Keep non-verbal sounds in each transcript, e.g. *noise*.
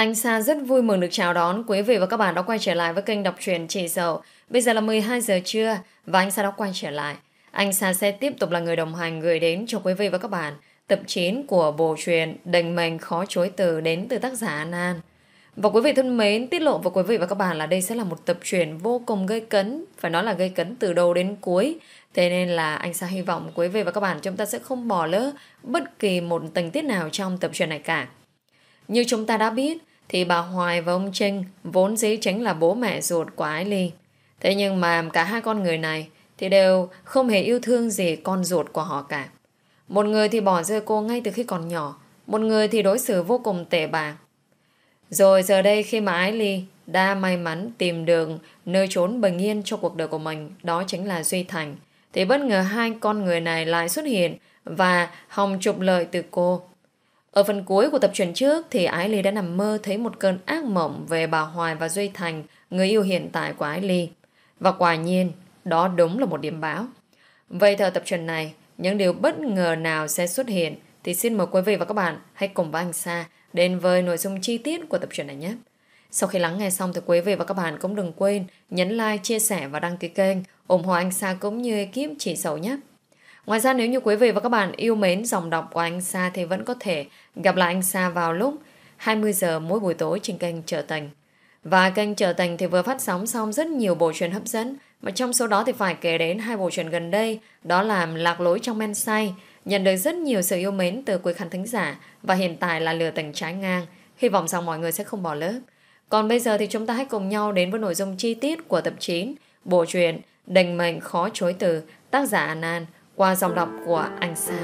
Anh Sa rất vui mừng được chào đón quý vị và các bạn đã quay trở lại với kênh đọc truyền Chị Dậu. Bây giờ là 12 giờ trưa và anh Sa đã quay trở lại. Anh Sa sẽ tiếp tục là người đồng hành gửi đến cho quý vị và các bạn tập 9 của bộ truyền Đành Mệnh Khó Chối Từ đến từ tác giả An An. Và quý vị thân mến, tiết lộ với quý vị và các bạn là đây sẽ là một tập truyền vô cùng gây cấn, phải nói là gây cấn từ đầu đến cuối. Thế nên là anh Sa hy vọng quý vị và các bạn chúng ta sẽ không bỏ lỡ bất kỳ một tình tiết nào trong tập truyền này cả. Như chúng ta đã biết, thì bà Hoài và ông Trinh vốn dĩ chính là bố mẹ ruột của Ái Ly. Thế nhưng mà cả hai con người này thì đều không hề yêu thương gì con ruột của họ cả. Một người thì bỏ rơi cô ngay từ khi còn nhỏ, một người thì đối xử vô cùng tệ bạc. Rồi giờ đây khi mà Ái Ly đã may mắn tìm đường nơi trốn bình yên cho cuộc đời của mình, đó chính là Duy Thành, thì bất ngờ hai con người này lại xuất hiện và hòng trục lợi từ cô. Ở phần cuối của tập truyền trước thì Ái Ly đã nằm mơ thấy một cơn ác mộng về bà Hoài và Duy Thành, người yêu hiện tại của Ái Ly. Và quả nhiên, đó đúng là một điểm báo. Vậy theo tập truyền này, những điều bất ngờ nào sẽ xuất hiện thì xin mời quý vị và các bạn hãy cùng với anh Sa đến với nội dung chi tiết của tập truyền này nhé. Sau khi lắng nghe xong thì quý vị và các bạn cũng đừng quên nhấn like, chia sẻ và đăng ký kênh, ủng hộ anh Sa cũng như ekip chỉ sầu nhé. Ngoài ra nếu như quý vị và các bạn yêu mến dòng đọc của anh Sa thì vẫn có thể gặp lại anh Sa vào lúc 20 giờ mỗi buổi tối trên kênh Trở Thành. Và kênh Trở Thành thì vừa phát sóng xong rất nhiều bộ truyện hấp dẫn, mà trong số đó thì phải kể đến hai bộ truyện gần đây, đó là Lạc lối trong men say, nhận được rất nhiều sự yêu mến từ quý khán thính giả và hiện tại là Lừa Tình Trái Ngang. Hy vọng rằng mọi người sẽ không bỏ lỡ. Còn bây giờ thì chúng ta hãy cùng nhau đến với nội dung chi tiết của tập 9, bộ truyện Đành Mệnh Khó Chối Từ, tác giả Anan, qua dòng đọc của Anh Sai.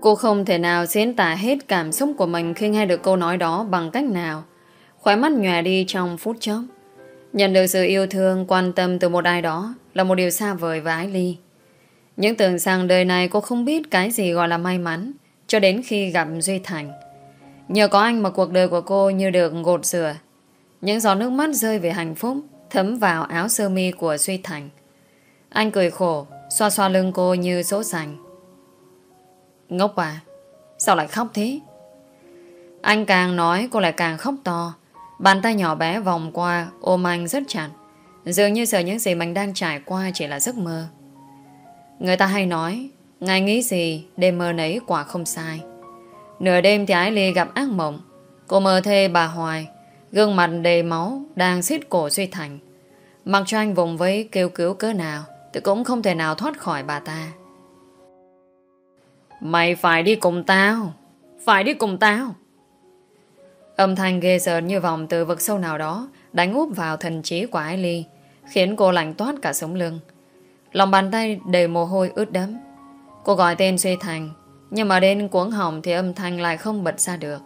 Cô không thể nào diễn tả hết cảm xúc của mình khi nghe được câu nói đó bằng cách nào. Khóe mắt nhòa đi trong phút chốc. Nhận được sự yêu thương, quan tâm từ một ai đó là một điều xa vời và ái ly. Những tưởng rằng đời này cô không biết cái gì gọi là may mắn cho đến khi gặp Duy Thành. Nhờ có anh mà cuộc đời của cô như được gột rửa. Những giọt nước mắt rơi về hạnh phúc, thấm vào áo sơ mi của Duy Thành. Anh cười khổ, xoa xoa lưng cô như sỗ sành. Ngốc à, sao lại khóc thế? Anh càng nói cô lại càng khóc to. Bàn tay nhỏ bé vòng qua ôm anh rất chặt. Dường như sợ những gì mình đang trải qua chỉ là giấc mơ. Người ta hay nói, ngày nghĩ gì, đêm mơ nấy quả không sai. Nửa đêm thì Ái Ly gặp ác mộng. Cô mơ thê bà Hoài, gương mặt đầy máu, đang xiết cổ Duy Thành. Mặc cho anh vùng vẫy kêu cứu cỡ nào, thì cũng không thể nào thoát khỏi bà ta. Mày phải đi cùng tao, phải đi cùng tao. Âm thanh ghê sợn như vòng từ vực sâu nào đó đánh úp vào thần trí của Ái Ly, khiến cô lạnh toát cả sống lưng. Lòng bàn tay đầy mồ hôi ướt đẫm. Cô gọi tên Duy Thành nhưng mà đến cuống họng thì âm thanh lại không bật ra được.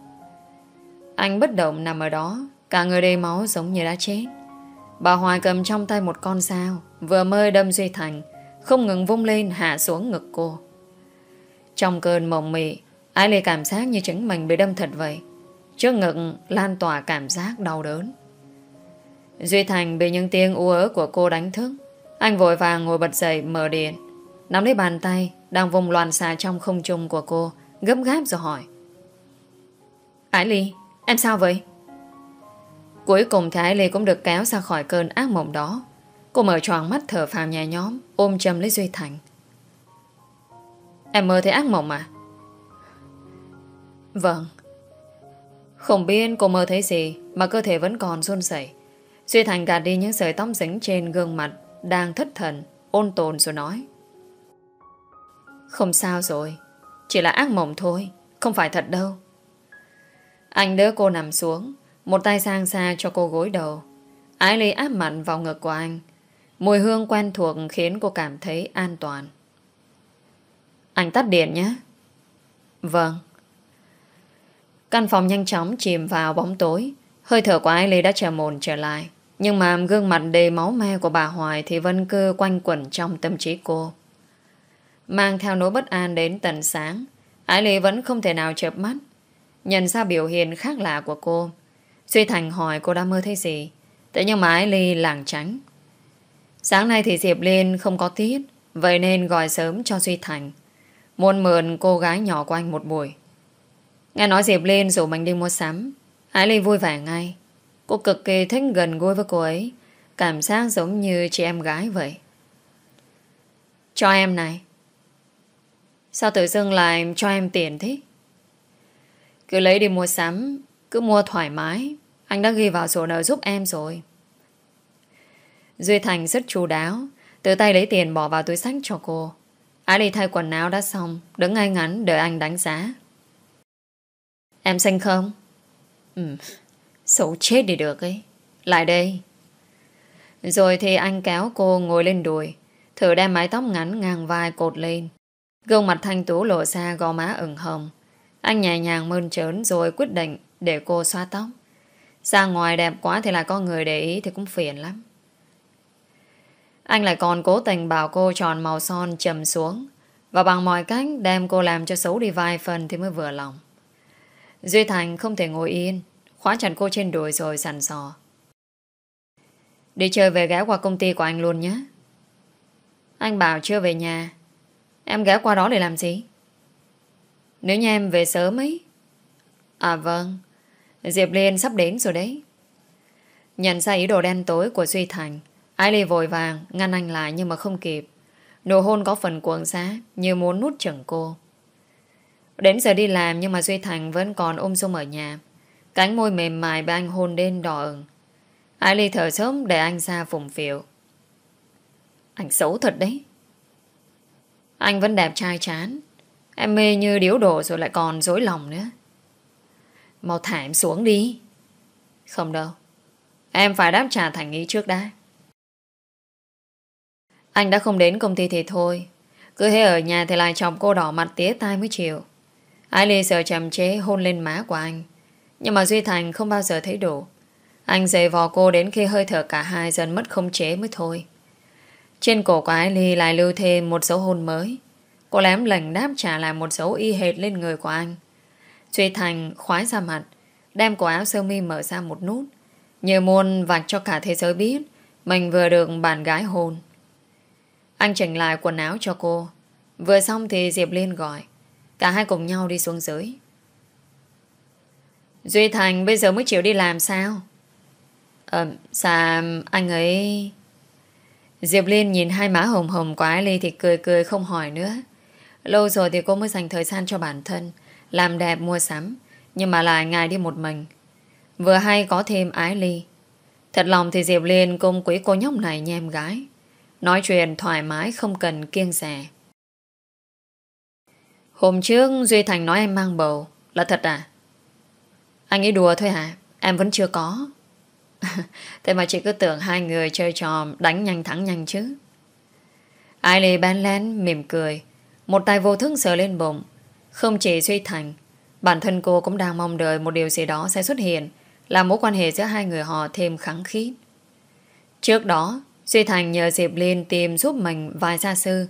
Anh bất động nằm ở đó, cả người đầy máu giống như đã chết. Bà Hoài cầm trong tay một con dao, vừa mới đâm Duy Thành, không ngừng vung lên hạ xuống ngực cô. Trong cơn mộng mị, Ái Lê cảm giác như chính mình bị đâm thật vậy. Trước ngực lan tỏa cảm giác đau đớn. Duy Thành bị những tiếng u ớ của cô đánh thức. Anh vội vàng ngồi bật dậy mở điện. Nắm lấy bàn tay đang vùng loàn xà trong không trung của cô, gấp gáp rồi hỏi. Ái Ly, em sao vậy? Cuối cùng thì Ái Ly cũng được kéo ra khỏi cơn ác mộng đó. Cô mở tròn mắt thở phào nhà nhóm, ôm chầm lấy Duy Thành. Em mơ thấy ác mộng à? Vâng. Không biết cô mơ thấy gì mà cơ thể vẫn còn run rẩy. Duy Thành gạt đi những sợi tóc dính trên gương mặt đang thất thần, ôn tồn rồi nói. Không sao rồi Chỉ là ác mộng thôi Không phải thật đâu Anh đỡ cô nằm xuống Một tay sang xa cho cô gối đầu Ái Ly áp mạnh vào ngực của anh Mùi hương quen thuộc khiến cô cảm thấy an toàn Anh tắt điện nhé Vâng Căn phòng nhanh chóng chìm vào bóng tối Hơi thở của Ái Ly đã trở mồn trở lại Nhưng mà gương mặt đầy máu me của bà Hoài Thì vẫn cứ quanh quẩn trong tâm trí cô mang theo nỗi bất an đến tận sáng. Ái Lê vẫn không thể nào chợp mắt, nhận ra biểu hiện khác lạ của cô. Suy Thành hỏi cô đã mơ thấy gì, thế nhưng mà Ái Lê lảng tránh. Sáng nay thì Diệp Liên không có tiết, vậy nên gọi sớm cho Duy Thành. Muốn mượn cô gái nhỏ của anh một buổi. Nghe nói Diệp Liên rủ mình đi mua sắm, Ái Lê vui vẻ ngay. Cô cực kỳ thích gần gũi với cô ấy, cảm giác giống như chị em gái vậy. Cho em này, Sao tự dưng lại cho em tiền thế? Cứ lấy đi mua sắm, cứ mua thoải mái. Anh đã ghi vào sổ nợ giúp em rồi. Duy Thành rất chú đáo, tự tay lấy tiền bỏ vào túi sách cho cô. Ái đi thay quần áo đã xong, đứng ngay ngắn đợi anh đánh giá. Em xinh không? Ừ, xấu chết đi được ấy. Lại đây. Rồi thì anh kéo cô ngồi lên đùi, thử đem mái tóc ngắn ngang vai cột lên. Gương mặt thanh tú lộ ra gò má ửng hồng. Anh nhẹ nhàng mơn trớn rồi quyết định để cô xoa tóc. Ra ngoài đẹp quá thì lại có người để ý thì cũng phiền lắm. Anh lại còn cố tình bảo cô tròn màu son trầm xuống và bằng mọi cách đem cô làm cho xấu đi vài phần thì mới vừa lòng. Duy Thành không thể ngồi yên, khóa chặt cô trên đùi rồi sẵn sò. Đi chơi về ghé qua công ty của anh luôn nhé. Anh bảo chưa về nhà, Em ghé qua đó để làm gì? Nếu như em về sớm ấy... À vâng, Diệp Liên sắp đến rồi đấy. Nhận ra ý đồ đen tối của Duy Thành, Ai Lê vội vàng ngăn anh lại nhưng mà không kịp. Nụ hôn có phần cuồng giá như muốn nút chừng cô. Đến giờ đi làm nhưng mà Duy Thành vẫn còn ôm sung ở nhà. Cánh môi mềm mại bị anh hôn đến đỏ ửng. Ai Lê thở sớm để anh ra vùng phiệu. Anh xấu thật đấy. Anh vẫn đẹp trai chán Em mê như điếu đổ rồi lại còn dối lòng nữa Mau thả em xuống đi Không đâu Em phải đáp trả thành ý trước đã Anh đã không đến công ty thì thôi Cứ thế ở nhà thì lại chồng cô đỏ mặt tía tai mới chịu Ily sợ chầm chế hôn lên má của anh Nhưng mà Duy Thành không bao giờ thấy đủ Anh dày vò cô đến khi hơi thở cả hai dần mất không chế mới thôi trên cổ của Ái Ly lại lưu thêm một dấu hôn mới. Cô lém lành đáp trả lại một dấu y hệt lên người của anh. Duy Thành khoái ra mặt, đem cổ áo sơ mi mở ra một nút. nhờ môn vạch cho cả thế giới biết mình vừa được bạn gái hôn. Anh chỉnh lại quần áo cho cô. Vừa xong thì Diệp Liên gọi. Cả hai cùng nhau đi xuống dưới. Duy Thành bây giờ mới chịu đi làm sao? Ờ, à, anh ấy... Diệp Liên nhìn hai má hồng hồng của Ái Ly thì cười cười không hỏi nữa. Lâu rồi thì cô mới dành thời gian cho bản thân, làm đẹp mua sắm, nhưng mà lại ngại đi một mình. Vừa hay có thêm Ái Ly. Thật lòng thì Diệp Liên cũng quý cô nhóc này như em gái. Nói chuyện thoải mái không cần kiêng rẻ. Hôm trước Duy Thành nói em mang bầu Là thật à Anh ấy đùa thôi hả à? Em vẫn chưa có *laughs* Thế mà chị cứ tưởng hai người chơi trò đánh nhanh thắng nhanh chứ. Ailey bán lén mỉm cười. Một tay vô thức sờ lên bụng. Không chỉ suy thành, bản thân cô cũng đang mong đợi một điều gì đó sẽ xuất hiện làm mối quan hệ giữa hai người họ thêm kháng khí Trước đó, Duy Thành nhờ Diệp Liên tìm giúp mình vài gia sư.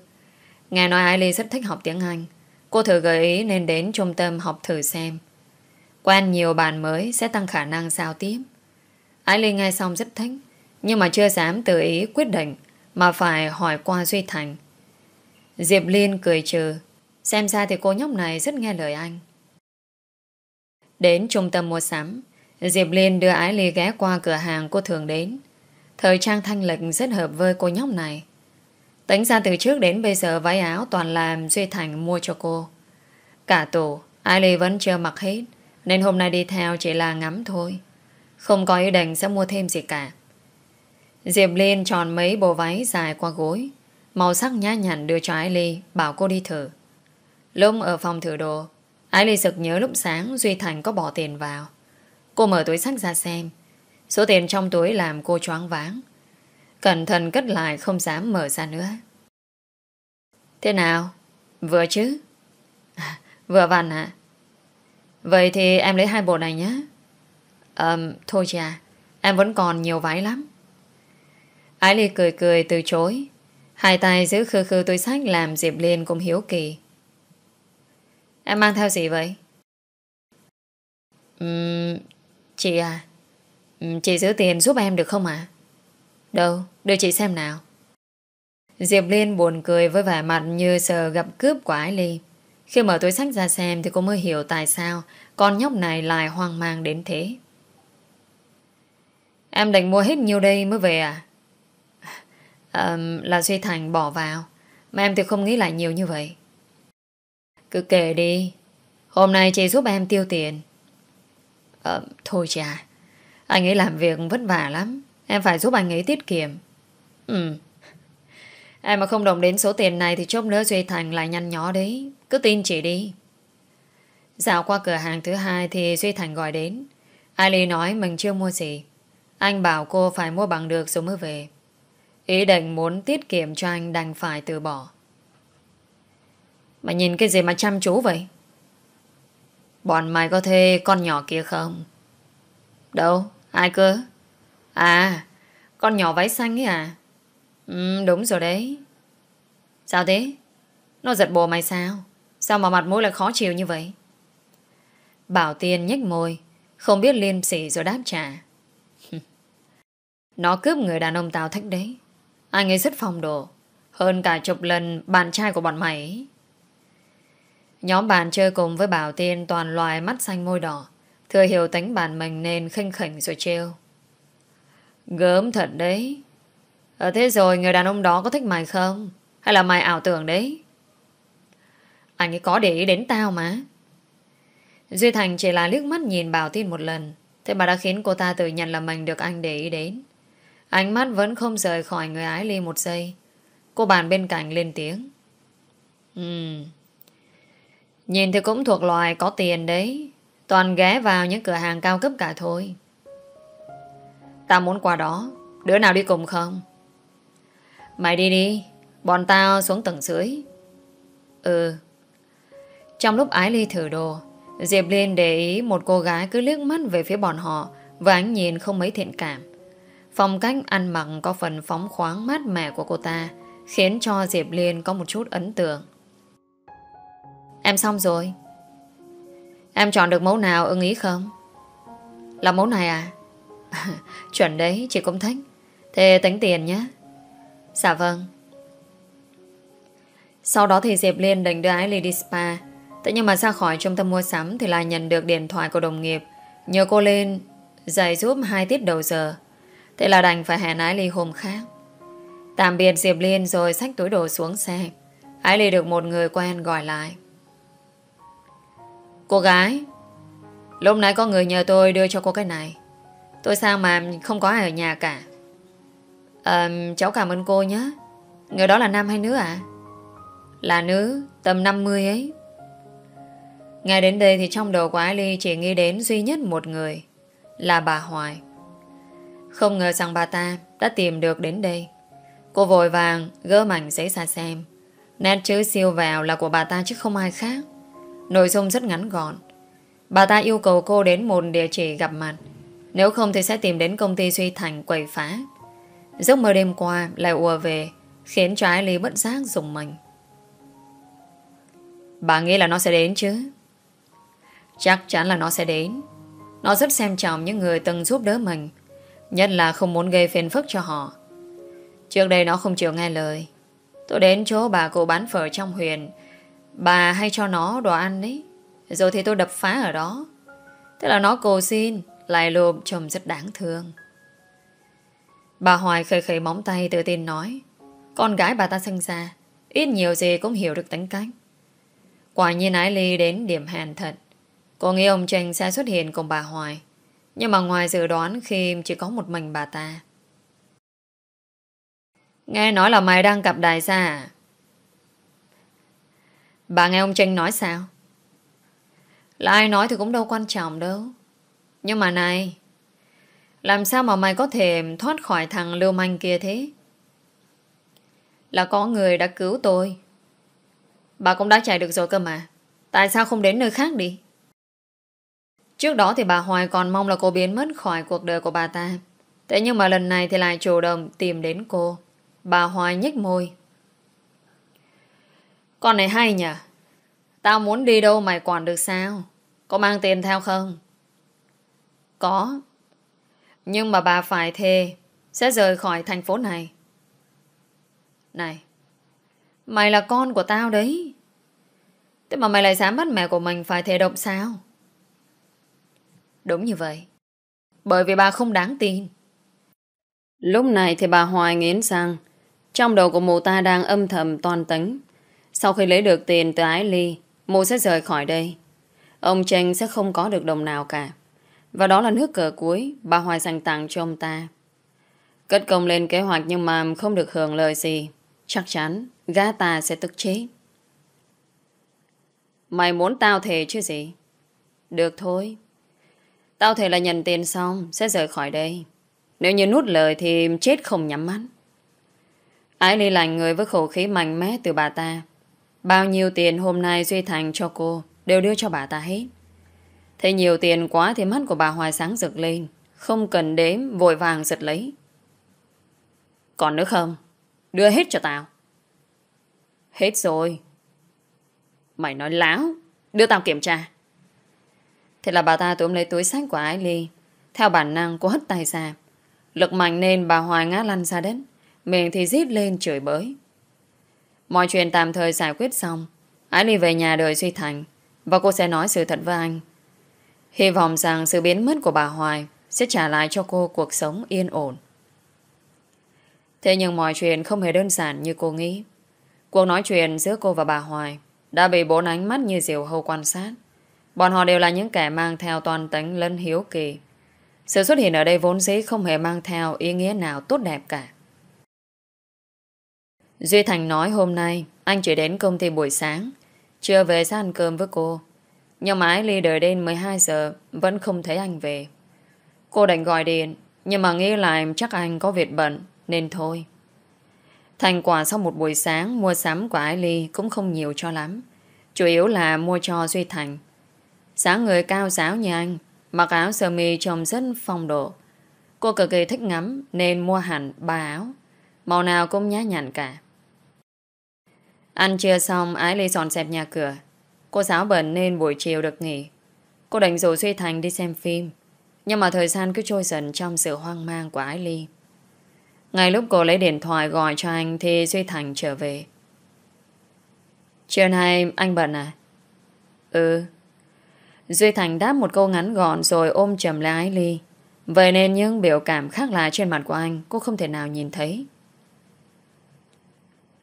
Nghe nói Ailey rất thích học tiếng Anh. Cô thử gợi ý nên đến trung tâm học thử xem. Quen nhiều bạn mới sẽ tăng khả năng giao tiếp. Ái Ly nghe xong rất thích Nhưng mà chưa dám tự ý quyết định Mà phải hỏi qua Duy Thành Diệp Liên cười trừ Xem ra thì cô nhóc này rất nghe lời anh Đến trung tâm mua sắm Diệp Liên đưa Ái Ly ghé qua cửa hàng cô thường đến Thời trang thanh lịch rất hợp với cô nhóc này Tính ra từ trước đến bây giờ váy áo toàn làm Duy Thành mua cho cô Cả tủ Ái Ly vẫn chưa mặc hết Nên hôm nay đi theo chỉ là ngắm thôi không có ý định sẽ mua thêm gì cả Diệp Liên tròn mấy bộ váy dài qua gối Màu sắc nhã nhặn đưa cho Ái Ly Bảo cô đi thử Lúc ở phòng thử đồ Ái Ly sực nhớ lúc sáng Duy Thành có bỏ tiền vào Cô mở túi sách ra xem Số tiền trong túi làm cô choáng váng Cẩn thận cất lại không dám mở ra nữa Thế nào? Vừa chứ? À, *laughs* vừa vặn ạ Vậy thì em lấy hai bộ này nhé um, Thôi chị Em vẫn còn nhiều váy lắm Ái Ly cười cười từ chối Hai tay giữ khư khư túi sách Làm Diệp Liên cũng hiếu kỳ Em mang theo gì vậy? Uhm, chị à Chị giữ tiền giúp em được không ạ? À? Đâu, đưa chị xem nào Diệp Liên buồn cười với vẻ mặt như sờ gặp cướp của Ái Ly. Khi mở túi sách ra xem thì cô mới hiểu tại sao con nhóc này lại hoang mang đến thế. Em định mua hết nhiêu đây mới về à? à là Duy Thành bỏ vào. Mà em thì không nghĩ lại nhiều như vậy. Cứ kể đi. Hôm nay chị giúp em tiêu tiền. À, thôi chị Anh ấy làm việc vất vả lắm. Em phải giúp anh ấy tiết kiệm. Ừ. Em mà không đồng đến số tiền này thì chốc nữa Duy Thành lại nhăn nhó đấy. Cứ tin chị đi. Dạo qua cửa hàng thứ hai thì Duy Thành gọi đến. Ali nói mình chưa mua gì. Anh bảo cô phải mua bằng được rồi mới về. Ý định muốn tiết kiệm cho anh đành phải từ bỏ. Mà nhìn cái gì mà chăm chú vậy? Bọn mày có thuê con nhỏ kia không? Đâu? Ai cơ? À, con nhỏ váy xanh ấy à? Ừ, đúng rồi đấy. Sao thế? Nó giật bồ mày sao? Sao mà mặt mũi lại khó chịu như vậy? Bảo Tiên nhếch môi, không biết liêm sỉ rồi đáp trả. Nó cướp người đàn ông tao thích đấy Anh ấy rất phong độ Hơn cả chục lần bạn trai của bọn mày ấy. Nhóm bạn chơi cùng với Bảo Tiên toàn loài mắt xanh môi đỏ Thừa hiểu tính bạn mình nên khinh khỉnh rồi trêu Gớm thật đấy Ở ờ, thế rồi người đàn ông đó có thích mày không? Hay là mày ảo tưởng đấy? Anh ấy có để ý đến tao mà Duy Thành chỉ là liếc mắt nhìn Bảo Tiên một lần Thế mà đã khiến cô ta tự nhận là mình được anh để ý đến Ánh mắt vẫn không rời khỏi người ái ly một giây. Cô bạn bên cạnh lên tiếng. Ừm. Nhìn thì cũng thuộc loài có tiền đấy. Toàn ghé vào những cửa hàng cao cấp cả thôi. Tao muốn qua đó. Đứa nào đi cùng không? Mày đi đi. Bọn tao xuống tầng dưới. Ừ. Trong lúc ái ly thử đồ, Diệp Liên để ý một cô gái cứ liếc mắt về phía bọn họ và ánh nhìn không mấy thiện cảm. Phong cách ăn mặc có phần phóng khoáng mát mẻ của cô ta khiến cho Diệp Liên có một chút ấn tượng. Em xong rồi. Em chọn được mẫu nào ưng ý không? Là mẫu này à? *laughs* Chuẩn đấy, chị cũng thích. Thế tính tiền nhé. Dạ vâng. Sau đó thì Diệp Liên đành đưa Ái Ly đi spa. Thế nhưng mà ra khỏi trung tâm mua sắm thì lại nhận được điện thoại của đồng nghiệp. Nhờ cô lên dạy giúp hai tiết đầu giờ. Thế là đành phải hẹn Ái Ly hôm khác. Tạm biệt Diệp Liên rồi xách túi đồ xuống xe. Ái Ly được một người quen gọi lại. Cô gái, lúc nãy có người nhờ tôi đưa cho cô cái này. Tôi sang mà không có ai ở nhà cả. À, cháu cảm ơn cô nhé. Người đó là nam hay nữ ạ? Là nữ, tầm 50 ấy. Ngay đến đây thì trong đầu của Ái Ly chỉ nghĩ đến duy nhất một người, là bà Hoài. Không ngờ rằng bà ta đã tìm được đến đây. Cô vội vàng gỡ mảnh giấy ra xem. Nét chữ siêu vào là của bà ta chứ không ai khác. Nội dung rất ngắn gọn. Bà ta yêu cầu cô đến một địa chỉ gặp mặt. Nếu không thì sẽ tìm đến công ty suy thành quẩy phá. Giấc mơ đêm qua lại ùa về khiến cho Ái Lý bất giác dùng mình. Bà nghĩ là nó sẽ đến chứ? Chắc chắn là nó sẽ đến. Nó rất xem trọng những người từng giúp đỡ mình Nhất là không muốn gây phiền phức cho họ Trước đây nó không chịu nghe lời Tôi đến chỗ bà cụ bán phở trong huyền Bà hay cho nó đồ ăn đấy Rồi thì tôi đập phá ở đó Thế là nó cầu xin Lại lùm chồng rất đáng thương Bà Hoài khởi khởi móng tay tự tin nói Con gái bà ta sinh ra Ít nhiều gì cũng hiểu được tính cách Quả nhiên Ái Ly đến điểm hàn thật Cô nghĩ ông Tranh sẽ xuất hiện cùng bà Hoài nhưng mà ngoài dự đoán khi chỉ có một mình bà ta. Nghe nói là mày đang gặp đại gia à? Bà nghe ông Trinh nói sao? Là ai nói thì cũng đâu quan trọng đâu. Nhưng mà này, làm sao mà mày có thể thoát khỏi thằng lưu manh kia thế? Là có người đã cứu tôi. Bà cũng đã chạy được rồi cơ mà. Tại sao không đến nơi khác đi? Trước đó thì bà Hoài còn mong là cô biến mất khỏi cuộc đời của bà ta. Thế nhưng mà lần này thì lại chủ động tìm đến cô. Bà Hoài nhếch môi. Con này hay nhỉ? Tao muốn đi đâu mày quản được sao? Có mang tiền theo không? Có. Nhưng mà bà phải thề sẽ rời khỏi thành phố này. Này, mày là con của tao đấy. Thế mà mày lại dám bắt mẹ của mình phải thề động sao? Đúng như vậy. Bởi vì bà không đáng tin. Lúc này thì bà Hoài nghiến sang. Trong đầu của mụ ta đang âm thầm toàn tính. Sau khi lấy được tiền từ Ái Ly, mụ sẽ rời khỏi đây. Ông Tranh sẽ không có được đồng nào cả. Và đó là nước cờ cuối bà Hoài dành tặng cho ông ta. Cất công lên kế hoạch nhưng mà không được hưởng lời gì. Chắc chắn gã ta sẽ tức chế. Mày muốn tao thề chứ gì? Được thôi. Tao thể là nhận tiền xong Sẽ rời khỏi đây Nếu như nút lời thì chết không nhắm mắt Ái ly lành người với khẩu khí mạnh mẽ từ bà ta Bao nhiêu tiền hôm nay Duy Thành cho cô Đều đưa cho bà ta hết Thế nhiều tiền quá thì mắt của bà Hoài sáng rực lên Không cần đếm Vội vàng giật lấy Còn nữa không Đưa hết cho tao Hết rồi Mày nói láo Đưa tao kiểm tra Thế là bà ta túm lấy túi sách của Ái Ly. Theo bản năng cô hất tay ra. Lực mạnh nên bà Hoài ngã lăn ra đất. Mình thì rít lên chửi bới. Mọi chuyện tạm thời giải quyết xong. Ái Ly về nhà đợi Duy Thành. Và cô sẽ nói sự thật với anh. Hy vọng rằng sự biến mất của bà Hoài sẽ trả lại cho cô cuộc sống yên ổn. Thế nhưng mọi chuyện không hề đơn giản như cô nghĩ. Cuộc nói chuyện giữa cô và bà Hoài đã bị bốn ánh mắt như diều hâu quan sát. Bọn họ đều là những kẻ mang theo toàn tính lẫn hiếu kỳ. Sự xuất hiện ở đây vốn dĩ không hề mang theo ý nghĩa nào tốt đẹp cả. Duy Thành nói hôm nay anh chỉ đến công ty buổi sáng, chưa về ra ăn cơm với cô. Nhưng mà ly đợi đến 12 giờ vẫn không thấy anh về. Cô định gọi điện, nhưng mà nghĩ lại chắc anh có việc bận, nên thôi. Thành quả sau một buổi sáng mua sắm của ly cũng không nhiều cho lắm. Chủ yếu là mua cho Duy Thành sáng người cao giáo như anh, mặc áo sơ mi trông rất phong độ. Cô cực kỳ thích ngắm nên mua hẳn ba áo, màu nào cũng nhá nhặn cả. Ăn trưa xong Ái Ly dọn dẹp nhà cửa. Cô giáo bẩn nên buổi chiều được nghỉ. Cô đành rủ Duy Thành đi xem phim. Nhưng mà thời gian cứ trôi dần trong sự hoang mang của Ái Ly. Ngay lúc cô lấy điện thoại gọi cho anh thì Duy Thành trở về. Chiều nay anh bận à? Ừ, Duy Thành đáp một câu ngắn gọn rồi ôm chầm lấy Ái Ly. Vậy nên những biểu cảm khác lạ trên mặt của anh cô không thể nào nhìn thấy.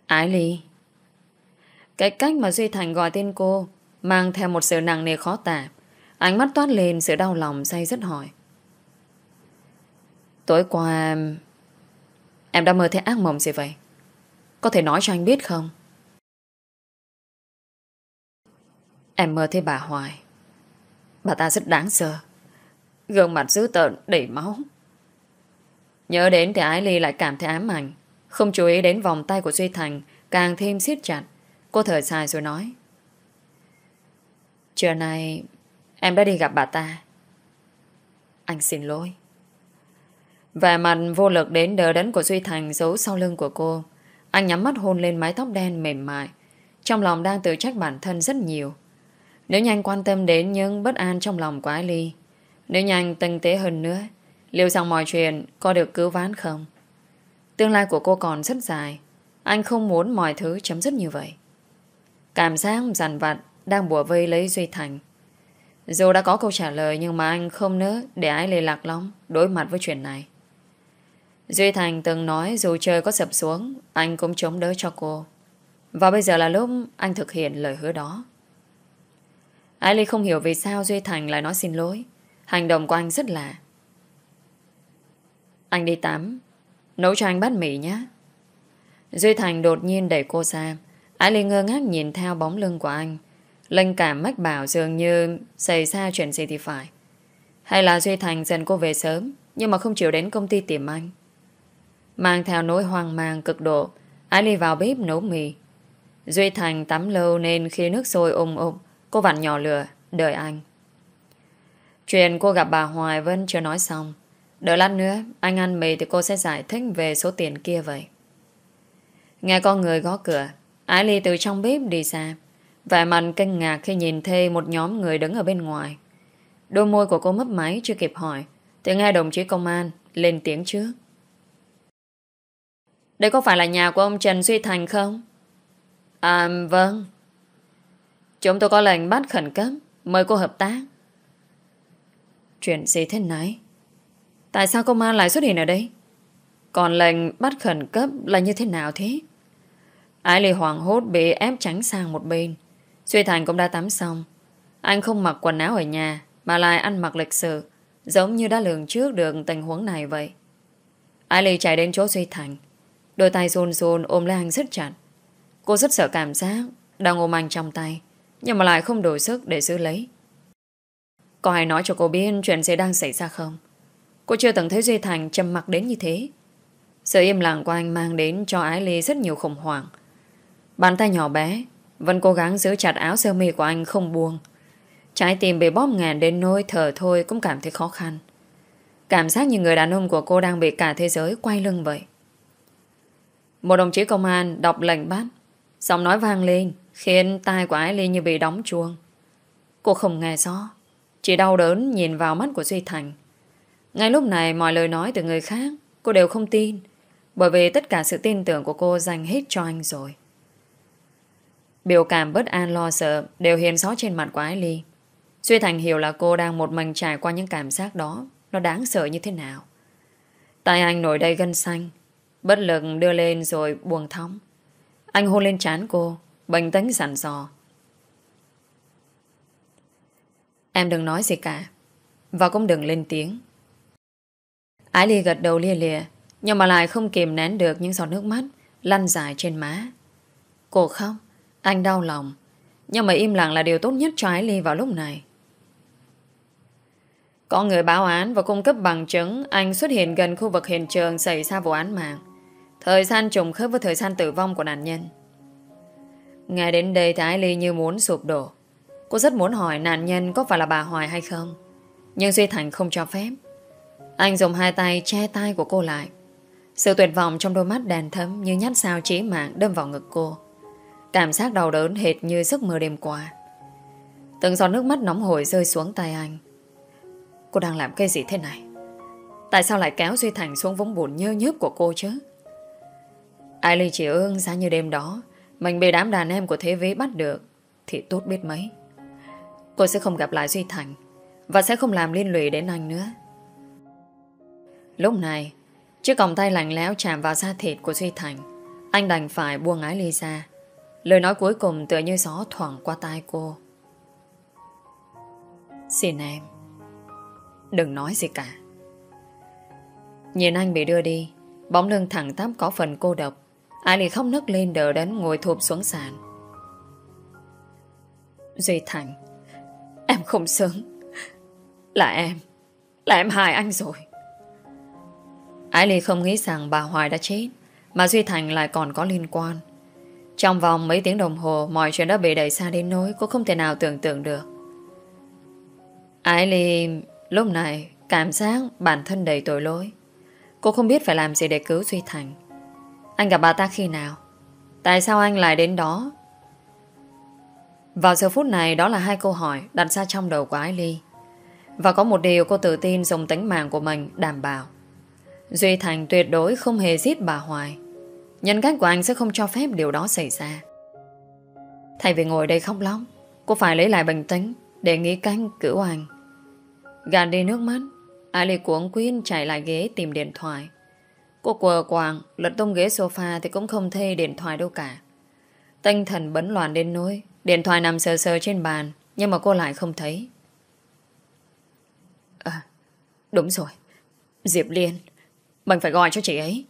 Ái Ly Cái cách mà Duy Thành gọi tên cô mang theo một sự nặng nề khó tả. Ánh mắt toát lên sự đau lòng say rất hỏi. Tối qua em... em đã mơ thấy ác mộng gì vậy? Có thể nói cho anh biết không? Em mơ thấy bà Hoài. Bà ta rất đáng sợ. Gương mặt dữ tợn, đầy máu. Nhớ đến thì Ái Ly lại cảm thấy ám ảnh. Không chú ý đến vòng tay của Duy Thành, càng thêm siết chặt. Cô thở dài rồi nói. Trưa nay, em đã đi gặp bà ta. Anh xin lỗi. Vẻ mặt vô lực đến đờ đẫn của Duy Thành giấu sau lưng của cô. Anh nhắm mắt hôn lên mái tóc đen mềm mại. Trong lòng đang tự trách bản thân rất nhiều. Nếu nhanh quan tâm đến những bất an trong lòng của ly nếu nhanh tinh tế hơn nữa, liệu rằng mọi chuyện có được cứu ván không? Tương lai của cô còn rất dài, anh không muốn mọi thứ chấm dứt như vậy. Cảm giác dằn vặt đang bùa vây lấy Duy Thành. Dù đã có câu trả lời nhưng mà anh không nỡ để ai lê lạc lóng đối mặt với chuyện này. Duy Thành từng nói dù trời có sập xuống, anh cũng chống đỡ cho cô. Và bây giờ là lúc anh thực hiện lời hứa đó. Ali không hiểu vì sao Duy Thành lại nói xin lỗi. Hành động của anh rất lạ. Anh đi tắm. Nấu cho anh bát mì nhé. Duy Thành đột nhiên đẩy cô ra. Ali ngơ ngác nhìn theo bóng lưng của anh. Linh cảm mách bảo dường như xảy ra chuyện gì thì phải. Hay là Duy Thành dần cô về sớm nhưng mà không chịu đến công ty tìm anh. Mang theo nỗi hoang mang cực độ, Ali vào bếp nấu mì. Duy Thành tắm lâu nên khi nước sôi ùng ục, Cô vặn nhỏ lửa, đợi anh. Chuyện cô gặp bà Hoài vẫn chưa nói xong. Đợi lát nữa, anh ăn mì thì cô sẽ giải thích về số tiền kia vậy. Nghe con người gõ cửa, Ái Ly từ trong bếp đi ra. Vẻ mặt kinh ngạc khi nhìn thấy một nhóm người đứng ở bên ngoài. Đôi môi của cô mấp máy chưa kịp hỏi, thì nghe đồng chí công an lên tiếng trước. Đây có phải là nhà của ông Trần Duy Thành không? À, vâng. Chúng tôi có lệnh bắt khẩn cấp Mời cô hợp tác Chuyện gì thế này Tại sao công an lại xuất hiện ở đây Còn lệnh bắt khẩn cấp là như thế nào thế ai lì hoàng hốt bị ép tránh sang một bên Duy Thành cũng đã tắm xong Anh không mặc quần áo ở nhà Mà lại ăn mặc lịch sự Giống như đã lường trước được tình huống này vậy ai lì chạy đến chỗ Duy Thành Đôi tay rôn rôn ôm lấy anh rất chặt Cô rất sợ cảm giác Đang ôm anh trong tay nhưng mà lại không đủ sức để giữ lấy. Có ai nói cho cô biết chuyện sẽ đang xảy ra không? Cô chưa từng thấy Duy Thành trầm mặc đến như thế. Sự im lặng của anh mang đến cho Ái Ly rất nhiều khủng hoảng. Bàn tay nhỏ bé vẫn cố gắng giữ chặt áo sơ mi của anh không buông. Trái tim bị bóp ngàn đến nỗi thở thôi cũng cảm thấy khó khăn. Cảm giác như người đàn ông của cô đang bị cả thế giới quay lưng vậy. Một đồng chí công an đọc lệnh bắt, giọng nói vang lên khiến tai của Ái Ly như bị đóng chuông. Cô không nghe rõ, chỉ đau đớn nhìn vào mắt của Duy Thành. Ngay lúc này mọi lời nói từ người khác cô đều không tin, bởi vì tất cả sự tin tưởng của cô dành hết cho anh rồi. Biểu cảm bất an lo sợ đều hiện rõ trên mặt của Ái Ly. Duy Thành hiểu là cô đang một mình trải qua những cảm giác đó, nó đáng sợ như thế nào. Tay anh nổi đầy gân xanh, bất lực đưa lên rồi buồn thóng. Anh hôn lên chán cô, Bình tĩnh sẵn sò. Em đừng nói gì cả. Và cũng đừng lên tiếng. Ái Ly gật đầu lia lìa, nhưng mà lại không kìm nén được những giọt nước mắt lăn dài trên má. Cô khóc, anh đau lòng. Nhưng mà im lặng là điều tốt nhất cho Ái Ly vào lúc này. Có người báo án và cung cấp bằng chứng anh xuất hiện gần khu vực hiện trường xảy ra vụ án mạng. Thời gian trùng khớp với thời gian tử vong của nạn nhân. Nghe đến đây Thái Ái Ly như muốn sụp đổ. Cô rất muốn hỏi nạn nhân có phải là bà Hoài hay không. Nhưng Duy Thành không cho phép. Anh dùng hai tay che tay của cô lại. Sự tuyệt vọng trong đôi mắt đèn thấm như nhát sao chỉ mạng đâm vào ngực cô. Cảm giác đau đớn hệt như giấc mơ đêm qua. Từng giọt nước mắt nóng hổi rơi xuống tay anh. Cô đang làm cái gì thế này? Tại sao lại kéo Duy Thành xuống vũng bùn nhơ nhớp của cô chứ? Ai Ly chỉ ương ra như đêm đó mình bị đám đàn em của Thế Vế bắt được Thì tốt biết mấy Cô sẽ không gặp lại Duy Thành Và sẽ không làm liên lụy đến anh nữa Lúc này Chiếc còng tay lạnh lẽo chạm vào da thịt của Duy Thành Anh đành phải buông ái ly ra Lời nói cuối cùng tựa như gió thoảng qua tai cô Xin em Đừng nói gì cả Nhìn anh bị đưa đi Bóng lưng thẳng tắp có phần cô độc anh thì không nấc lên đỡ đến ngồi thụp xuống sàn Duy Thành Em không xứng Là em Là em hại anh rồi Ái Ly không nghĩ rằng bà Hoài đã chết Mà Duy Thành lại còn có liên quan Trong vòng mấy tiếng đồng hồ Mọi chuyện đã bị đẩy xa đến nỗi Cô không thể nào tưởng tượng được Ái Ly lúc này Cảm giác bản thân đầy tội lỗi Cô không biết phải làm gì để cứu Duy Thành anh gặp bà ta khi nào? Tại sao anh lại đến đó? Vào giờ phút này đó là hai câu hỏi đặt ra trong đầu của Ái Ly. Và có một điều cô tự tin dùng tính mạng của mình đảm bảo. Duy Thành tuyệt đối không hề giết bà Hoài. Nhân cách của anh sẽ không cho phép điều đó xảy ra. Thay vì ngồi đây khóc lóc, cô phải lấy lại bình tĩnh để nghĩ canh cứu anh. Gạt đi nước mắt, Ái Ly cuống quyên chạy lại ghế tìm điện thoại. Cô quờ quàng, lật tung ghế sofa thì cũng không thấy điện thoại đâu cả. Tinh thần bấn loạn đến nỗi, điện thoại nằm sờ sờ trên bàn, nhưng mà cô lại không thấy. À, đúng rồi. Diệp Liên, mình phải gọi cho chị ấy.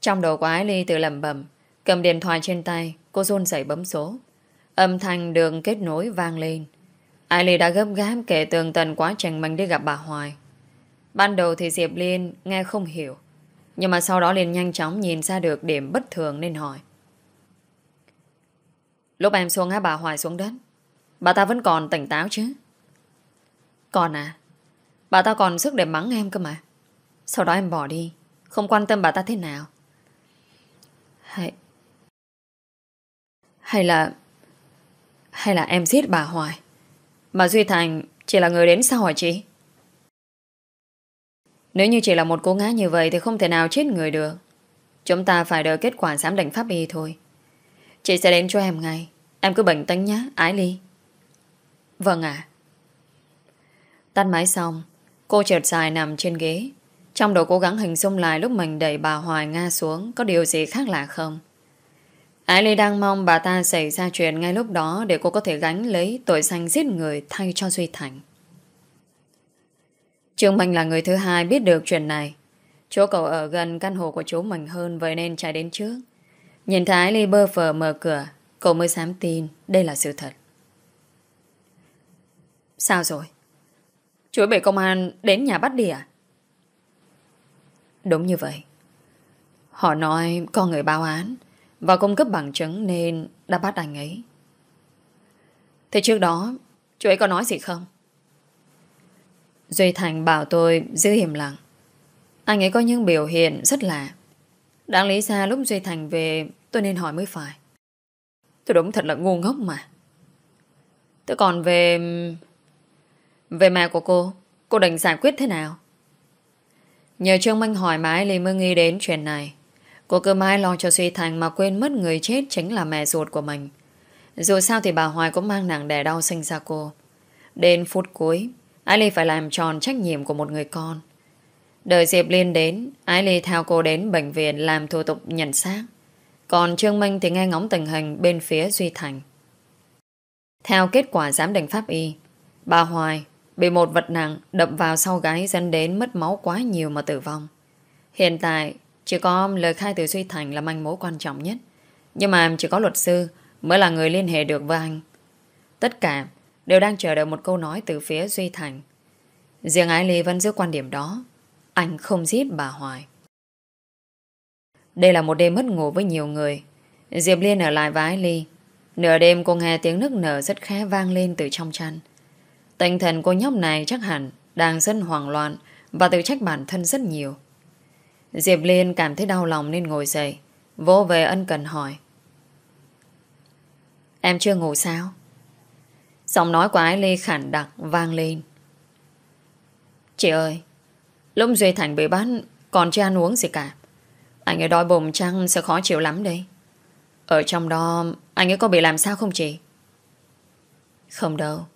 Trong đầu của Ái Ly tự lầm bẩm cầm điện thoại trên tay, cô run rẩy bấm số. Âm thanh đường kết nối vang lên. Ái Ly đã gấp gáp kể tường tần quá trình mình đi gặp bà Hoài. Ban đầu thì Diệp Liên nghe không hiểu. Nhưng mà sau đó liền nhanh chóng nhìn ra được điểm bất thường nên hỏi. Lúc em xuống hả bà Hoài xuống đất, bà ta vẫn còn tỉnh táo chứ? Còn à, bà ta còn sức để mắng em cơ mà. Sau đó em bỏ đi, không quan tâm bà ta thế nào. Hay... Hay là... Hay là em giết bà Hoài, mà Duy Thành chỉ là người đến sau hỏi chị? Chị? Nếu như chỉ là một cô ngã như vậy Thì không thể nào chết người được Chúng ta phải đợi kết quả giám định pháp y thôi Chị sẽ đến cho em ngay Em cứ bình tĩnh nhé, Ái Ly Vâng ạ à. Tắt máy xong Cô chợt dài nằm trên ghế Trong đầu cố gắng hình dung lại lúc mình đẩy bà Hoài Nga xuống Có điều gì khác lạ không Ái Ly đang mong bà ta xảy ra chuyện ngay lúc đó Để cô có thể gánh lấy tội danh giết người thay cho Duy Thành Trương Minh là người thứ hai biết được chuyện này. Chỗ cậu ở gần căn hộ của chú mình hơn vậy nên chạy đến trước. Nhìn Thái Ly bơ phờ mở cửa, cậu mới dám tin đây là sự thật. Sao rồi? Chú bị công an đến nhà bắt đi à? Đúng như vậy. Họ nói có người báo án và cung cấp bằng chứng nên đã bắt anh ấy. Thế trước đó, chú ấy có nói gì không? Duy Thành bảo tôi giữ im lặng. Anh ấy có những biểu hiện rất lạ. Đáng lý ra lúc Duy Thành về tôi nên hỏi mới phải. Tôi đúng thật là ngu ngốc mà. Tôi còn về... Về mẹ của cô, cô định giải quyết thế nào? Nhờ Trương Minh hỏi mãi Lý mới nghĩ đến chuyện này. Cô cứ mãi lo cho Duy Thành mà quên mất người chết chính là mẹ ruột của mình. Dù sao thì bà Hoài cũng mang nặng đẻ đau sinh ra cô. Đến phút cuối, Ái Ly phải làm tròn trách nhiệm của một người con. Đợi Diệp Liên đến, Ái Ly theo cô đến bệnh viện làm thủ tục nhận xác. Còn Trương Minh thì nghe ngóng tình hình bên phía Duy Thành. Theo kết quả giám định pháp y, bà Hoài bị một vật nặng đập vào sau gáy dẫn đến mất máu quá nhiều mà tử vong. Hiện tại, chỉ có lời khai từ Duy Thành là manh mối quan trọng nhất. Nhưng mà chỉ có luật sư mới là người liên hệ được với anh. Tất cả đều đang chờ đợi một câu nói từ phía Duy Thành. Riêng Ái Ly vẫn giữ quan điểm đó. Anh không giết bà Hoài. Đây là một đêm mất ngủ với nhiều người. Diệp Liên ở lại với Ái Ly. Nửa đêm cô nghe tiếng nước nở rất khẽ vang lên từ trong chăn. Tinh thần cô nhóc này chắc hẳn đang rất hoảng loạn và tự trách bản thân rất nhiều. Diệp Liên cảm thấy đau lòng nên ngồi dậy, vỗ về ân cần hỏi. Em chưa ngủ sao? Giọng nói của Ái Lê khản đặc vang lên Chị ơi Lúc Duy Thành bị bắt Còn chưa ăn uống gì cả Anh ấy đói bụng chăng sẽ khó chịu lắm đấy Ở trong đó Anh ấy có bị làm sao không chị Không đâu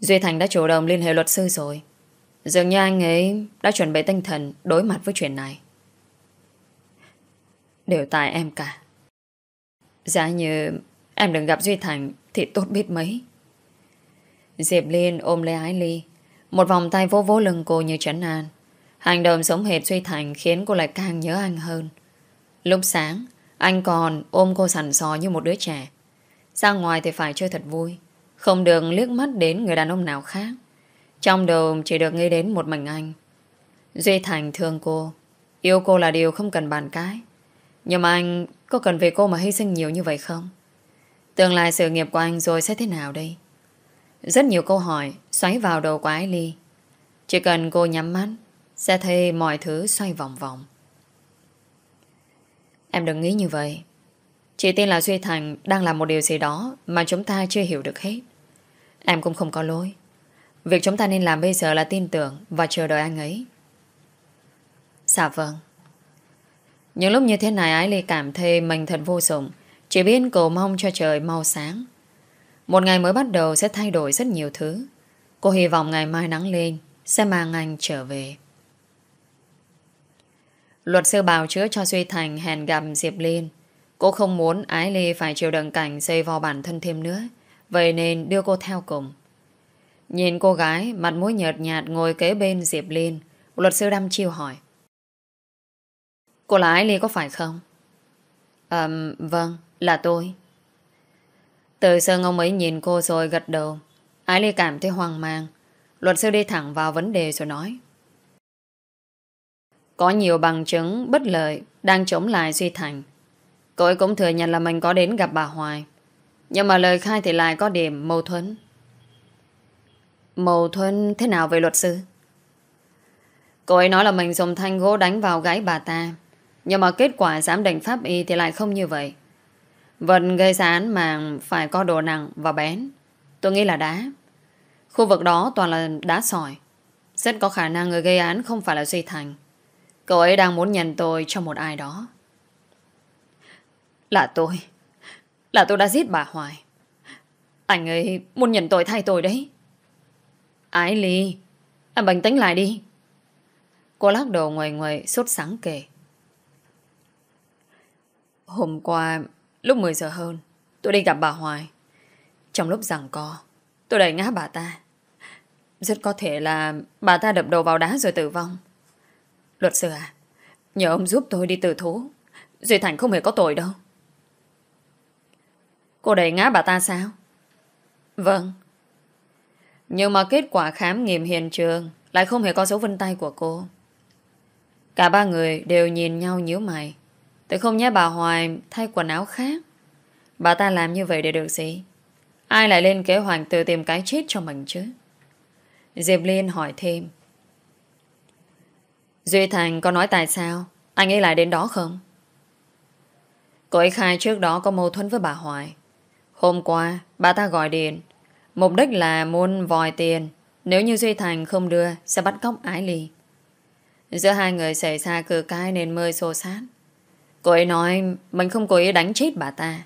Duy Thành đã chủ động liên hệ luật sư rồi Dường như anh ấy Đã chuẩn bị tinh thần đối mặt với chuyện này Đều tại em cả Giá như em đừng gặp Duy Thành thì tốt biết mấy. Diệp Liên ôm lấy Ái Ly, một vòng tay vô vô lưng cô như trấn an. Hành động sống hệt suy thành khiến cô lại càng nhớ anh hơn. Lúc sáng, anh còn ôm cô sẵn sò như một đứa trẻ. Ra ngoài thì phải chơi thật vui, không được liếc mắt đến người đàn ông nào khác. Trong đầu chỉ được nghĩ đến một mình anh. Duy Thành thương cô, yêu cô là điều không cần bàn cái Nhưng mà anh có cần về cô mà hy sinh nhiều như vậy không? Tương lai sự nghiệp của anh rồi sẽ thế nào đây? Rất nhiều câu hỏi xoáy vào đầu của Ái Ly. Chỉ cần cô nhắm mắt, sẽ thấy mọi thứ xoay vòng vòng. Em đừng nghĩ như vậy. Chị tin là Duy Thành đang làm một điều gì đó mà chúng ta chưa hiểu được hết. Em cũng không có lỗi. Việc chúng ta nên làm bây giờ là tin tưởng và chờ đợi anh ấy. Dạ vâng. Những lúc như thế này Ái Ly cảm thấy mình thật vô dụng. Chỉ biết cầu mong cho trời mau sáng. Một ngày mới bắt đầu sẽ thay đổi rất nhiều thứ. Cô hy vọng ngày mai nắng lên sẽ mang anh trở về. Luật sư bào chữa cho Duy Thành hẹn gặp Diệp Liên. Cô không muốn Ái Ly phải chịu đựng cảnh dây vào bản thân thêm nữa. Vậy nên đưa cô theo cùng. Nhìn cô gái mặt mũi nhợt nhạt ngồi kế bên Diệp Liên. Luật sư đăm chiêu hỏi. Cô là Ái Ly có phải không? Ừm, à, vâng. Là tôi. Từ Sơn ông ấy nhìn cô rồi gật đầu. Ái Lê cảm thấy hoang mang. Luật sư đi thẳng vào vấn đề rồi nói. Có nhiều bằng chứng bất lợi đang chống lại Duy Thành. Cô ấy cũng thừa nhận là mình có đến gặp bà Hoài. Nhưng mà lời khai thì lại có điểm mâu thuẫn. Mâu thuẫn thế nào về luật sư? Cô ấy nói là mình dùng thanh gỗ đánh vào gái bà ta. Nhưng mà kết quả giám định pháp y thì lại không như vậy. Vật gây ra án mà phải có đồ nặng và bén. Tôi nghĩ là đá. Khu vực đó toàn là đá sỏi. Rất có khả năng người gây án không phải là Duy Thành. Cậu ấy đang muốn nhận tôi cho một ai đó. Là tôi. Là tôi đã giết bà Hoài. Anh ấy muốn nhận tội thay tôi đấy. Ái Ly, em bình tĩnh lại đi. Cô lắc đầu ngoài ngoài sốt sáng kể. Hôm qua Lúc 10 giờ hơn, tôi đi gặp bà Hoài. Trong lúc rằng co, tôi đẩy ngã bà ta. Rất có thể là bà ta đập đầu vào đá rồi tử vong. Luật sư à, nhờ ông giúp tôi đi từ thú. Duy Thành không hề có tội đâu. Cô đẩy ngã bà ta sao? Vâng. Nhưng mà kết quả khám nghiệm hiện trường lại không hề có dấu vân tay của cô. Cả ba người đều nhìn nhau nhíu mày. Tôi không nhớ bà Hoài thay quần áo khác Bà ta làm như vậy để được gì Ai lại lên kế hoạch tự tìm cái chết cho mình chứ Diệp Liên hỏi thêm Duy Thành có nói tại sao Anh ấy lại đến đó không Cô ấy khai trước đó có mâu thuẫn với bà Hoài Hôm qua bà ta gọi điện Mục đích là muốn vòi tiền Nếu như Duy Thành không đưa Sẽ bắt cóc Ái Ly Giữa hai người xảy ra cử cãi nên mơi xô sát Cô ấy nói mình không cố ý đánh chết bà ta.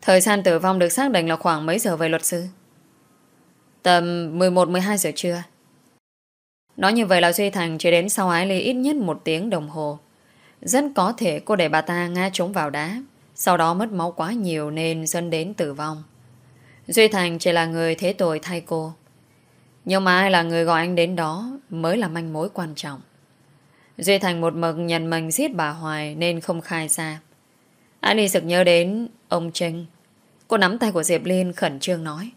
Thời gian tử vong được xác định là khoảng mấy giờ về luật sư? Tầm 11-12 giờ trưa. Nói như vậy là Duy Thành chỉ đến sau Ái Ly ít nhất một tiếng đồng hồ. Rất có thể cô để bà ta ngã trúng vào đá, sau đó mất máu quá nhiều nên dẫn đến tử vong. Duy Thành chỉ là người thế tội thay cô. Nhưng mà ai là người gọi anh đến đó mới là manh mối quan trọng. Duy Thành một mực nhận mình giết bà Hoài nên không khai ra. Anh đi sực nhớ đến ông Trinh. Cô nắm tay của Diệp Liên khẩn trương nói.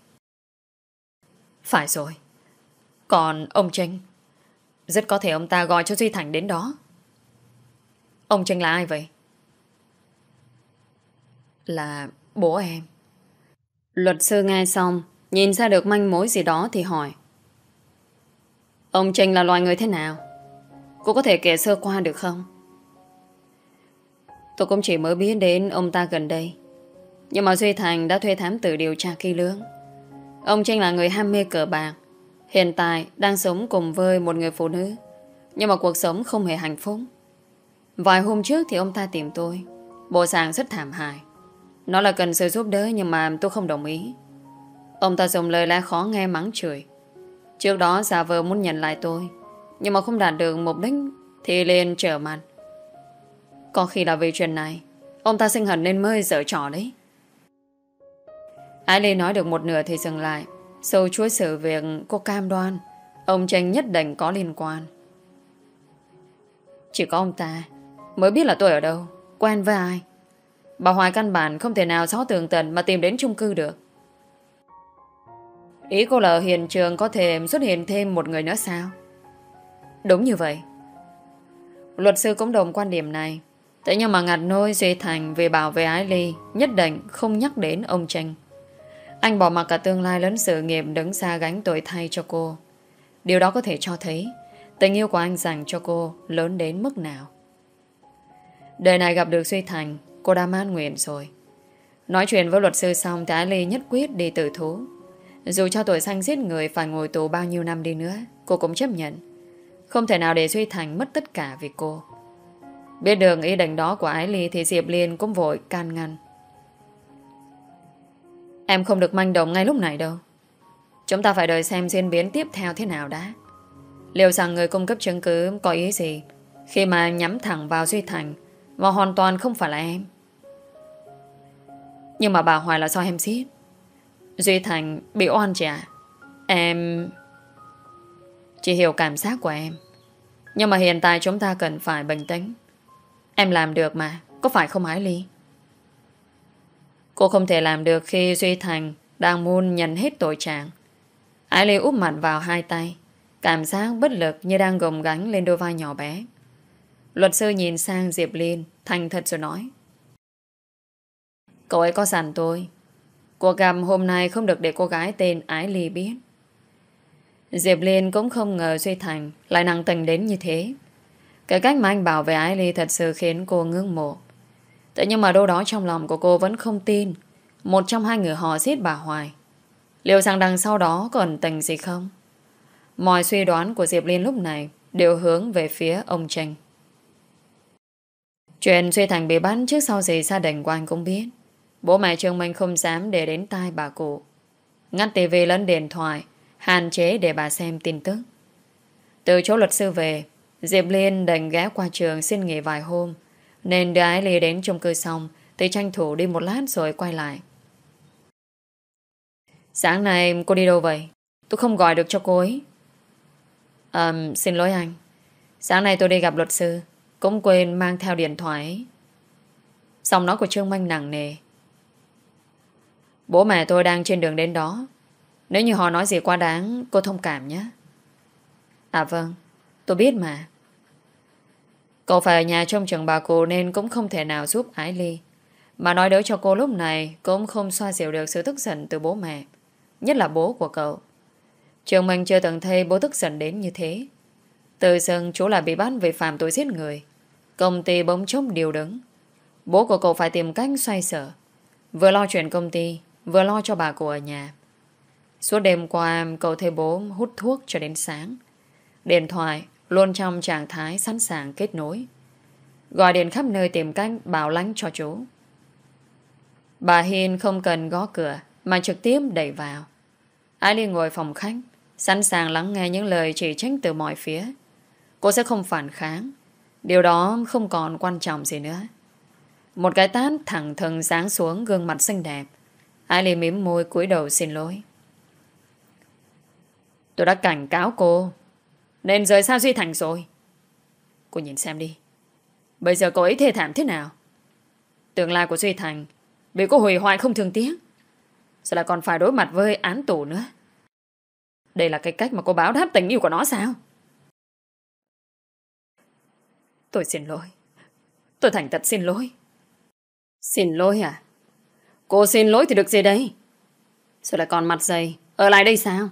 Phải rồi. Còn ông Trinh, rất có thể ông ta gọi cho Duy Thành đến đó. Ông Trinh là ai vậy? Là bố em. Luật sư nghe xong, nhìn ra được manh mối gì đó thì hỏi. Ông Trinh là loài người thế nào? Cô có thể kể sơ qua được không? Tôi cũng chỉ mới biết đến ông ta gần đây Nhưng mà Duy Thành đã thuê thám tử điều tra kỹ lưỡng Ông Trinh là người ham mê cờ bạc Hiện tại đang sống cùng với một người phụ nữ Nhưng mà cuộc sống không hề hạnh phúc Vài hôm trước thì ông ta tìm tôi Bộ sàng rất thảm hại Nó là cần sự giúp đỡ nhưng mà tôi không đồng ý Ông ta dùng lời lẽ khó nghe mắng chửi Trước đó giả vờ muốn nhận lại tôi nhưng mà không đạt được mục đích Thì lên trở mặt Có khi là vì chuyện này Ông ta sinh hận nên mới dở trò đấy Ai Lê nói được một nửa thì dừng lại Sâu chuối sự việc cô cam đoan Ông Tranh nhất định có liên quan Chỉ có ông ta Mới biết là tôi ở đâu Quen với ai Bà Hoài căn bản không thể nào xó tường tận Mà tìm đến chung cư được Ý cô là hiện trường có thể xuất hiện thêm một người nữa sao? Đúng như vậy. Luật sư cũng đồng quan điểm này. Thế nhưng mà ngặt nôi Duy Thành về bảo vệ Ái Ly nhất định không nhắc đến ông Tranh. Anh bỏ mặc cả tương lai lớn sự nghiệp đứng xa gánh tội thay cho cô. Điều đó có thể cho thấy tình yêu của anh dành cho cô lớn đến mức nào. Đời này gặp được Duy Thành, cô đã man nguyện rồi. Nói chuyện với luật sư xong thì Ái Ly nhất quyết đi tự thú. Dù cho tội xanh giết người phải ngồi tù bao nhiêu năm đi nữa, cô cũng chấp nhận. Không thể nào để Duy Thành mất tất cả vì cô Biết đường ý định đó của Ái Ly Thì Diệp Liên cũng vội can ngăn Em không được manh động ngay lúc này đâu Chúng ta phải đợi xem diễn biến tiếp theo thế nào đã Liệu rằng người cung cấp chứng cứ có ý gì Khi mà nhắm thẳng vào Duy Thành Và hoàn toàn không phải là em Nhưng mà bà Hoài là sao em giết Duy Thành bị oan trả Em... Chị hiểu cảm giác của em nhưng mà hiện tại chúng ta cần phải bình tĩnh Em làm được mà Có phải không Ái Ly Cô không thể làm được khi Duy Thành Đang muốn nhận hết tội trạng Ái Ly úp mặt vào hai tay Cảm giác bất lực như đang gồng gánh Lên đôi vai nhỏ bé Luật sư nhìn sang Diệp Liên Thành thật rồi nói Cậu ấy có sẵn tôi Cuộc gặp hôm nay không được để cô gái tên Ái Ly biết Diệp Liên cũng không ngờ Duy Thành lại nặng tình đến như thế. Cái cách mà anh bảo vệ Ái Ly thật sự khiến cô ngưỡng mộ. Thế nhưng mà đâu đó trong lòng của cô vẫn không tin một trong hai người họ giết bà Hoài. Liệu rằng đằng sau đó còn tình gì không? Mọi suy đoán của Diệp Liên lúc này đều hướng về phía ông Tranh. Chuyện Duy Thành bị bắn trước sau gì gia đình của anh cũng biết. Bố mẹ Trương Minh không dám để đến tai bà cụ. Ngắt tivi lẫn điện thoại hạn chế để bà xem tin tức. Từ chỗ luật sư về, Diệp Liên đành ghé qua trường xin nghỉ vài hôm, nên đưa Ái Ly đến chung cư xong, thì tranh thủ đi một lát rồi quay lại. Sáng nay cô đi đâu vậy? Tôi không gọi được cho cô ấy. À, xin lỗi anh. Sáng nay tôi đi gặp luật sư, cũng quên mang theo điện thoại ấy. Giọng nói của Trương Manh nặng nề. Bố mẹ tôi đang trên đường đến đó nếu như họ nói gì quá đáng Cô thông cảm nhé À vâng tôi biết mà Cậu phải ở nhà trong trường bà cô Nên cũng không thể nào giúp Ái Ly Mà nói đỡ cho cô lúc này Cũng không xoa dịu được sự tức giận từ bố mẹ Nhất là bố của cậu Trường mình chưa từng thấy bố tức giận đến như thế Từ dưng chú là bị bắt Vì phạm tội giết người Công ty bỗng chốc điều đứng Bố của cậu phải tìm cách xoay sở Vừa lo chuyện công ty Vừa lo cho bà cô ở nhà Suốt đêm qua cậu thấy bố hút thuốc cho đến sáng. Điện thoại luôn trong trạng thái sẵn sàng kết nối. Gọi điện khắp nơi tìm cách bảo lãnh cho chú. Bà Hiên không cần gõ cửa mà trực tiếp đẩy vào. Ái Ly ngồi phòng khách, sẵn sàng lắng nghe những lời chỉ trích từ mọi phía. Cô sẽ không phản kháng. Điều đó không còn quan trọng gì nữa. Một cái tát thẳng thừng sáng xuống gương mặt xinh đẹp. Ái Ly mím môi cúi đầu xin lỗi. Tôi đã cảnh cáo cô Nên rời xa Duy Thành rồi Cô nhìn xem đi Bây giờ cô ấy thê thảm thế nào Tương lai của Duy Thành Bị cô hủy hoại không thường tiếc Sẽ là còn phải đối mặt với án tù nữa Đây là cái cách mà cô báo đáp tình yêu của nó sao Tôi xin lỗi Tôi thành thật xin lỗi Xin lỗi à Cô xin lỗi thì được gì đấy Rồi lại còn mặt dày Ở lại đây sao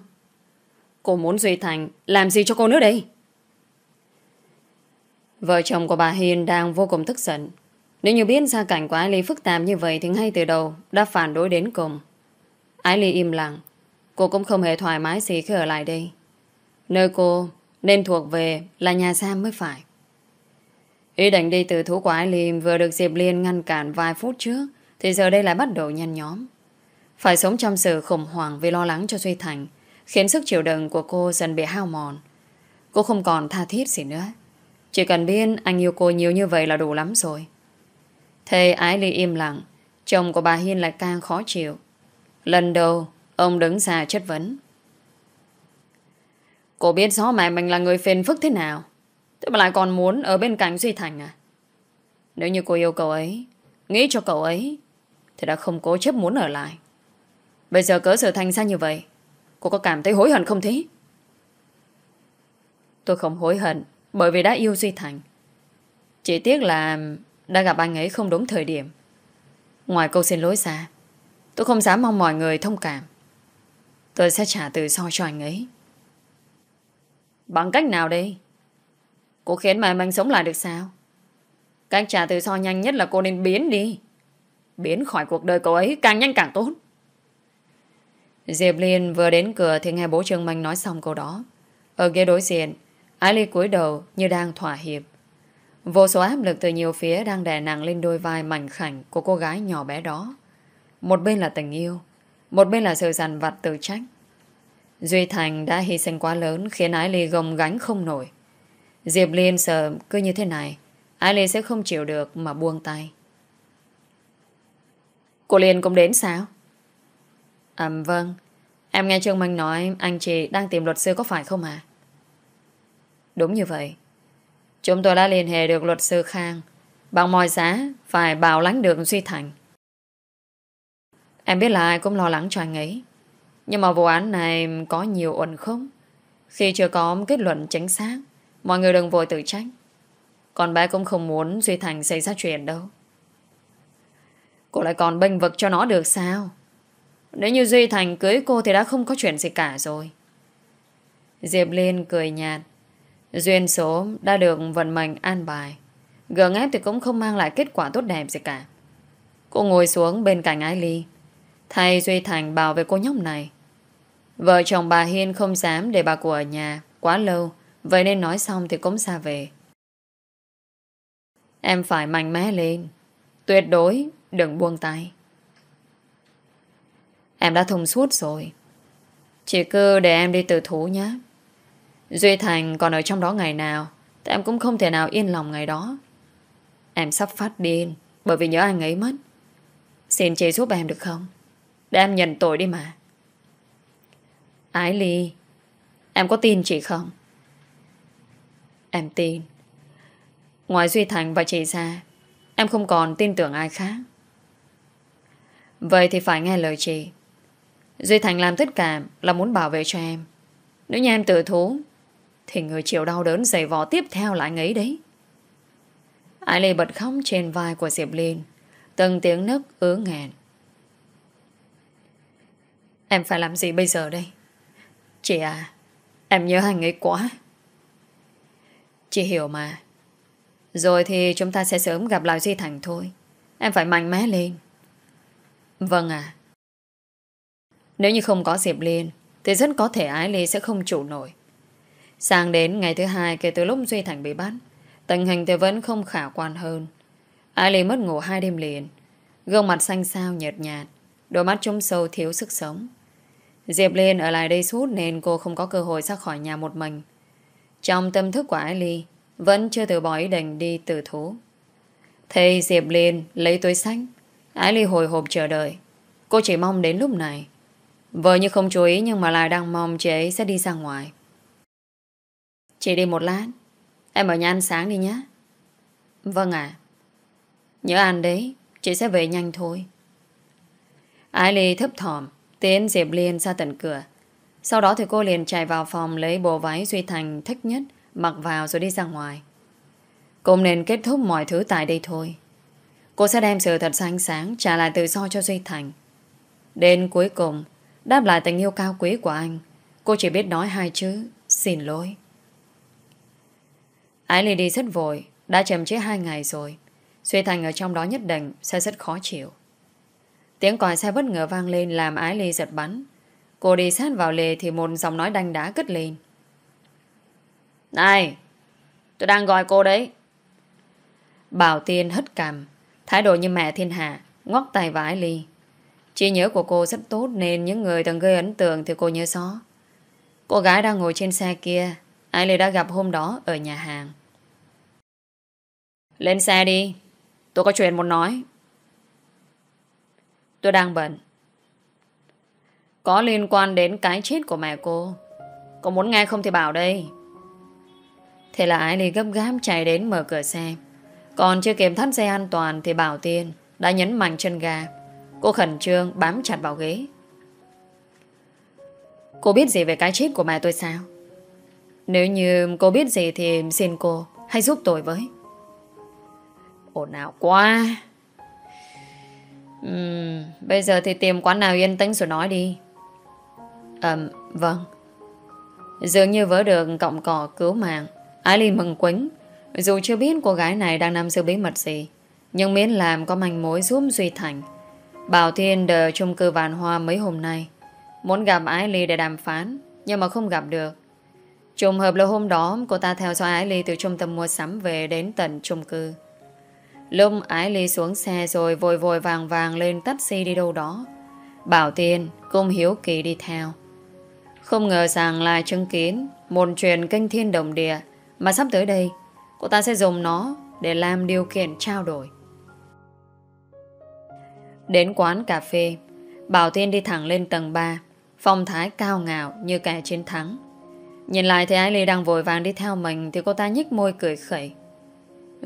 Cô muốn Duy Thành làm gì cho cô nữa đây? Vợ chồng của bà Hiền đang vô cùng tức giận. Nếu như biết gia cảnh của Ái Ly phức tạp như vậy thì ngay từ đầu đã phản đối đến cùng. Ái Ly im lặng. Cô cũng không hề thoải mái gì khi ở lại đây. Nơi cô nên thuộc về là nhà giam mới phải. Ý định đi từ thú của Ái Ly vừa được Diệp Liên ngăn cản vài phút trước thì giờ đây lại bắt đầu nhăn nhóm. Phải sống trong sự khủng hoảng vì lo lắng cho Duy Thành khiến sức chịu đựng của cô dần bị hao mòn. Cô không còn tha thiết gì nữa. Chỉ cần biết anh yêu cô nhiều như vậy là đủ lắm rồi. Thầy Ái Ly im lặng, chồng của bà Hiên lại càng khó chịu. Lần đầu, ông đứng ra chất vấn. Cô biết rõ mẹ mình là người phiền phức thế nào. Thế mà lại còn muốn ở bên cạnh Duy Thành à? Nếu như cô yêu cậu ấy, nghĩ cho cậu ấy, thì đã không cố chấp muốn ở lại. Bây giờ cớ sự thành ra như vậy, Cô có cảm thấy hối hận không thế? Tôi không hối hận bởi vì đã yêu Duy Thành. Chỉ tiếc là đã gặp anh ấy không đúng thời điểm. Ngoài câu xin lỗi ra, tôi không dám mong mọi người thông cảm. Tôi sẽ trả tự do cho anh ấy. Bằng cách nào đây? Cô khiến mà anh sống lại được sao? Cách trả tự do nhanh nhất là cô nên biến đi. Biến khỏi cuộc đời cậu ấy càng nhanh càng tốt. Diệp Liên vừa đến cửa thì nghe bố Trương Minh nói xong câu đó. Ở ghế đối diện, Ái Ly cúi đầu như đang thỏa hiệp. Vô số áp lực từ nhiều phía đang đè nặng lên đôi vai mảnh khảnh của cô gái nhỏ bé đó. Một bên là tình yêu, một bên là sự dằn vặt tự trách. Duy Thành đã hy sinh quá lớn khiến Ái Ly gồng gánh không nổi. Diệp Liên sợ cứ như thế này, Ái Ly sẽ không chịu được mà buông tay. Cô Liên cũng đến sao? À vâng Em nghe Trương Minh nói anh chị đang tìm luật sư có phải không à? Đúng như vậy Chúng tôi đã liên hệ được luật sư Khang Bằng mọi giá Phải bảo lãnh được Duy Thành Em biết là ai cũng lo lắng cho anh ấy Nhưng mà vụ án này Có nhiều ổn không Khi chưa có kết luận chính xác Mọi người đừng vội tự trách Còn bé cũng không muốn Duy Thành xảy ra chuyện đâu Cô lại còn bênh vực cho nó được sao? Nếu như Duy Thành cưới cô thì đã không có chuyện gì cả rồi. Diệp Liên cười nhạt. Duyên số đã được vận mệnh an bài. Gượng ép thì cũng không mang lại kết quả tốt đẹp gì cả. Cô ngồi xuống bên cạnh Ái Ly. thay Duy Thành bảo vệ cô nhóc này. Vợ chồng bà Hiên không dám để bà cụ ở nhà quá lâu. Vậy nên nói xong thì cũng xa về. Em phải mạnh mẽ lên. Tuyệt đối đừng buông tay. Em đã thông suốt rồi Chị cứ để em đi tự thú nhé Duy Thành còn ở trong đó ngày nào Thì em cũng không thể nào yên lòng ngày đó Em sắp phát điên Bởi vì nhớ anh ấy mất Xin chị giúp em được không Để em nhận tội đi mà Ái Ly Em có tin chị không Em tin Ngoài Duy Thành và chị ra Em không còn tin tưởng ai khác Vậy thì phải nghe lời chị Duy Thành làm tất cả là muốn bảo vệ cho em Nếu như em tự thú Thì người chịu đau đớn dày vò tiếp theo lại ngấy đấy Ái Lê bật khóc trên vai của Diệp Liên Từng tiếng nấc ứa ngàn Em phải làm gì bây giờ đây Chị à Em nhớ anh ấy quá Chị hiểu mà Rồi thì chúng ta sẽ sớm gặp lại Duy Thành thôi Em phải mạnh mẽ lên Vâng à nếu như không có Diệp Liên Thì rất có thể Ái Ly sẽ không chủ nổi Sang đến ngày thứ hai kể từ lúc Duy Thành bị bắt Tình hình thì vẫn không khả quan hơn Ái Ly mất ngủ hai đêm liền Gương mặt xanh xao nhợt nhạt Đôi mắt trông sâu thiếu sức sống Diệp Liên ở lại đây suốt Nên cô không có cơ hội ra khỏi nhà một mình Trong tâm thức của Ái Ly Vẫn chưa từ bỏ ý định đi từ thú Thầy Diệp Liên lấy túi sách Ái Ly hồi hộp chờ đợi Cô chỉ mong đến lúc này Vợ như không chú ý nhưng mà lại đang mong chị ấy sẽ đi ra ngoài. Chị đi một lát. Em ở nhà ăn sáng đi nhé. Vâng ạ. Nhớ ăn đấy. Chị sẽ về nhanh thôi. Ái Ly thấp thỏm. Tiến Diệp Liên ra tận cửa. Sau đó thì cô liền chạy vào phòng lấy bộ váy Duy Thành thích nhất, mặc vào rồi đi ra ngoài. Cũng nên kết thúc mọi thứ tại đây thôi. Cô sẽ đem sự thật ra sáng trả lại tự do cho Duy Thành. Đến cuối cùng, Đáp lại tình yêu cao quý của anh Cô chỉ biết nói hai chữ Xin lỗi Ái Ly đi rất vội Đã chậm chế hai ngày rồi Suy Thành ở trong đó nhất định sẽ rất khó chịu Tiếng còi xe bất ngờ vang lên Làm Ái Ly giật bắn Cô đi sát vào lề thì một giọng nói đanh đá cất lên Này Tôi đang gọi cô đấy Bảo Tiên hất cằm Thái độ như mẹ thiên hạ Ngóc tay vào Ái Ly Trí nhớ của cô rất tốt nên những người từng gây ấn tượng thì cô nhớ rõ. Cô gái đang ngồi trên xe kia, ai Lê đã gặp hôm đó ở nhà hàng. Lên xe đi, tôi có chuyện muốn nói. Tôi đang bận. Có liên quan đến cái chết của mẹ cô. Cô muốn nghe không thì bảo đây. Thế là ai Ly gấp gáp chạy đến mở cửa xe. Còn chưa kịp thắt xe an toàn thì Bảo Tiên đã nhấn mạnh chân gà. Cô khẩn trương bám chặt vào ghế Cô biết gì về cái chết của mẹ tôi sao Nếu như cô biết gì Thì xin cô hãy giúp tôi với Ổn nào quá uhm, Bây giờ thì tìm quán nào yên tĩnh rồi nói đi ờm Vâng Dường như vỡ được cọng cỏ cứu mạng Ái Ly mừng quính Dù chưa biết cô gái này đang nằm giữ bí mật gì Nhưng miễn làm có manh mối giúp Duy Thành Bảo Thiên đờ chung cư vạn hoa mấy hôm nay Muốn gặp Ái Ly để đàm phán Nhưng mà không gặp được Trùng hợp là hôm đó cô ta theo dõi Ái Ly từ trung tâm mua sắm về đến tận chung cư Lúc Ái Ly xuống xe rồi vội vội vàng vàng lên taxi đi đâu đó Bảo Thiên cùng Hiếu Kỳ đi theo Không ngờ rằng là chứng kiến một truyền kênh thiên đồng địa mà sắp tới đây cô ta sẽ dùng nó để làm điều kiện trao đổi. Đến quán cà phê Bảo Thiên đi thẳng lên tầng 3 Phong thái cao ngạo như kẻ chiến thắng Nhìn lại thấy Ái Ly đang vội vàng đi theo mình Thì cô ta nhích môi cười khẩy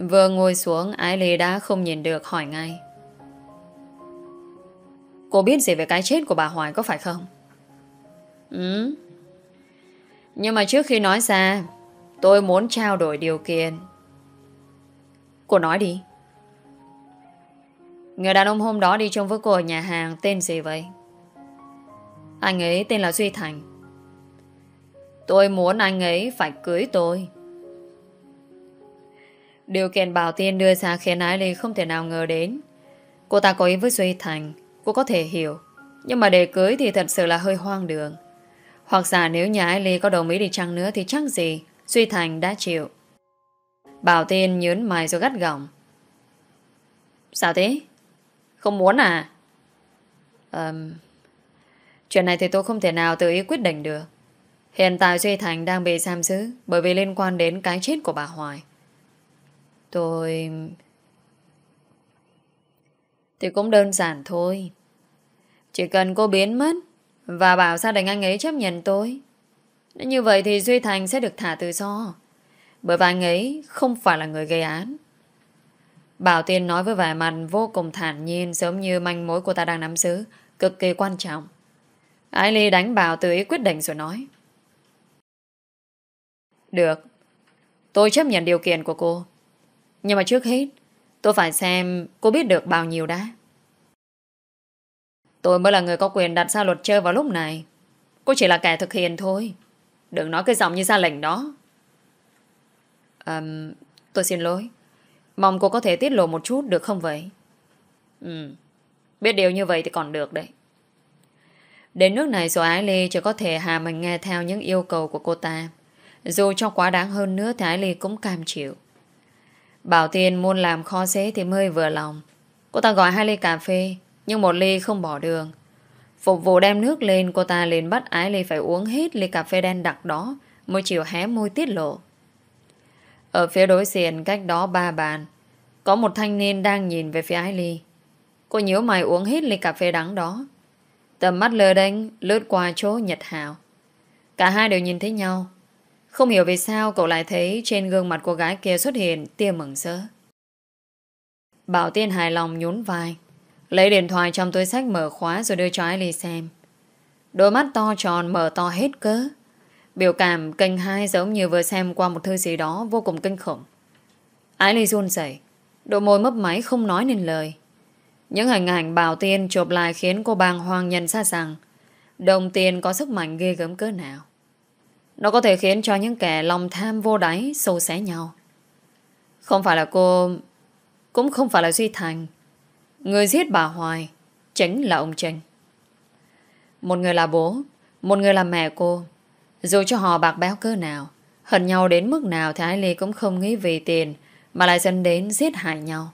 Vừa ngồi xuống Ái Ly đã không nhìn được hỏi ngay Cô biết gì về cái chết của bà Hoài có phải không? Ừ Nhưng mà trước khi nói ra Tôi muốn trao đổi điều kiện Cô nói đi Người đàn ông hôm đó đi trong với cô ở nhà hàng tên gì vậy? Anh ấy tên là Duy Thành. Tôi muốn anh ấy phải cưới tôi. Điều kiện bảo tiên đưa ra khiến Ái Ly không thể nào ngờ đến. Cô ta có ý với Duy Thành, cô có thể hiểu. Nhưng mà để cưới thì thật sự là hơi hoang đường. Hoặc giả nếu nhà Ái Ly có đồng ý đi chăng nữa thì chắc gì Duy Thành đã chịu. Bảo tiên nhớn mày rồi gắt gỏng. Sao thế? Không muốn à? Um, chuyện này thì tôi không thể nào tự ý quyết định được. Hiện tại Duy Thành đang bị giam giữ bởi vì liên quan đến cái chết của bà Hoài. Tôi... Thì cũng đơn giản thôi. Chỉ cần cô biến mất và bảo gia đình anh ấy chấp nhận tôi. nếu Như vậy thì Duy Thành sẽ được thả tự do. Bởi vì anh ấy không phải là người gây án. Bảo Tiên nói với vẻ mặt vô cùng thản nhiên giống như manh mối cô ta đang nắm giữ, cực kỳ quan trọng. Ái Ly đánh Bảo tự ý quyết định rồi nói. Được, tôi chấp nhận điều kiện của cô. Nhưng mà trước hết, tôi phải xem cô biết được bao nhiêu đã. Tôi mới là người có quyền đặt ra luật chơi vào lúc này. Cô chỉ là kẻ thực hiện thôi. Đừng nói cái giọng như ra lệnh đó. Um, tôi xin lỗi. Mong cô có thể tiết lộ một chút được không vậy? Ừ, biết điều như vậy thì còn được đấy. Đến nước này rồi Ái Ly chỉ có thể hà mình nghe theo những yêu cầu của cô ta. Dù cho quá đáng hơn nữa thì Ái Ly cũng cam chịu. Bảo Tiên muốn làm kho xế thì mới vừa lòng. Cô ta gọi hai ly cà phê, nhưng một ly không bỏ đường. Phục vụ đem nước lên, cô ta liền bắt Ái Ly phải uống hết ly cà phê đen đặc đó mới chịu hé môi tiết lộ. Ở phía đối diện cách đó ba bàn Có một thanh niên đang nhìn về phía Ái Ly Cô nhíu mày uống hết ly cà phê đắng đó Tầm mắt lơ đánh lướt qua chỗ Nhật Hào Cả hai đều nhìn thấy nhau Không hiểu vì sao cậu lại thấy trên gương mặt cô gái kia xuất hiện tia mừng sớ Bảo Tiên hài lòng nhún vai Lấy điện thoại trong túi sách mở khóa rồi đưa cho Ái Ly xem Đôi mắt to tròn mở to hết cớ Biểu cảm kênh hai giống như vừa xem qua một thư gì đó vô cùng kinh khủng. Ái Ly run rẩy, độ môi mấp máy không nói nên lời. Những hình ảnh bào tiên chụp lại khiến cô bàng hoàng nhận ra rằng đồng tiền có sức mạnh ghê gớm cỡ nào. Nó có thể khiến cho những kẻ lòng tham vô đáy sâu xé nhau. Không phải là cô... Cũng không phải là Duy Thành. Người giết bà Hoài chính là ông Trình. Một người là bố, một người là mẹ cô. Dù cho họ bạc béo cơ nào Hận nhau đến mức nào thì Ái ly cũng không nghĩ về tiền Mà lại dẫn đến giết hại nhau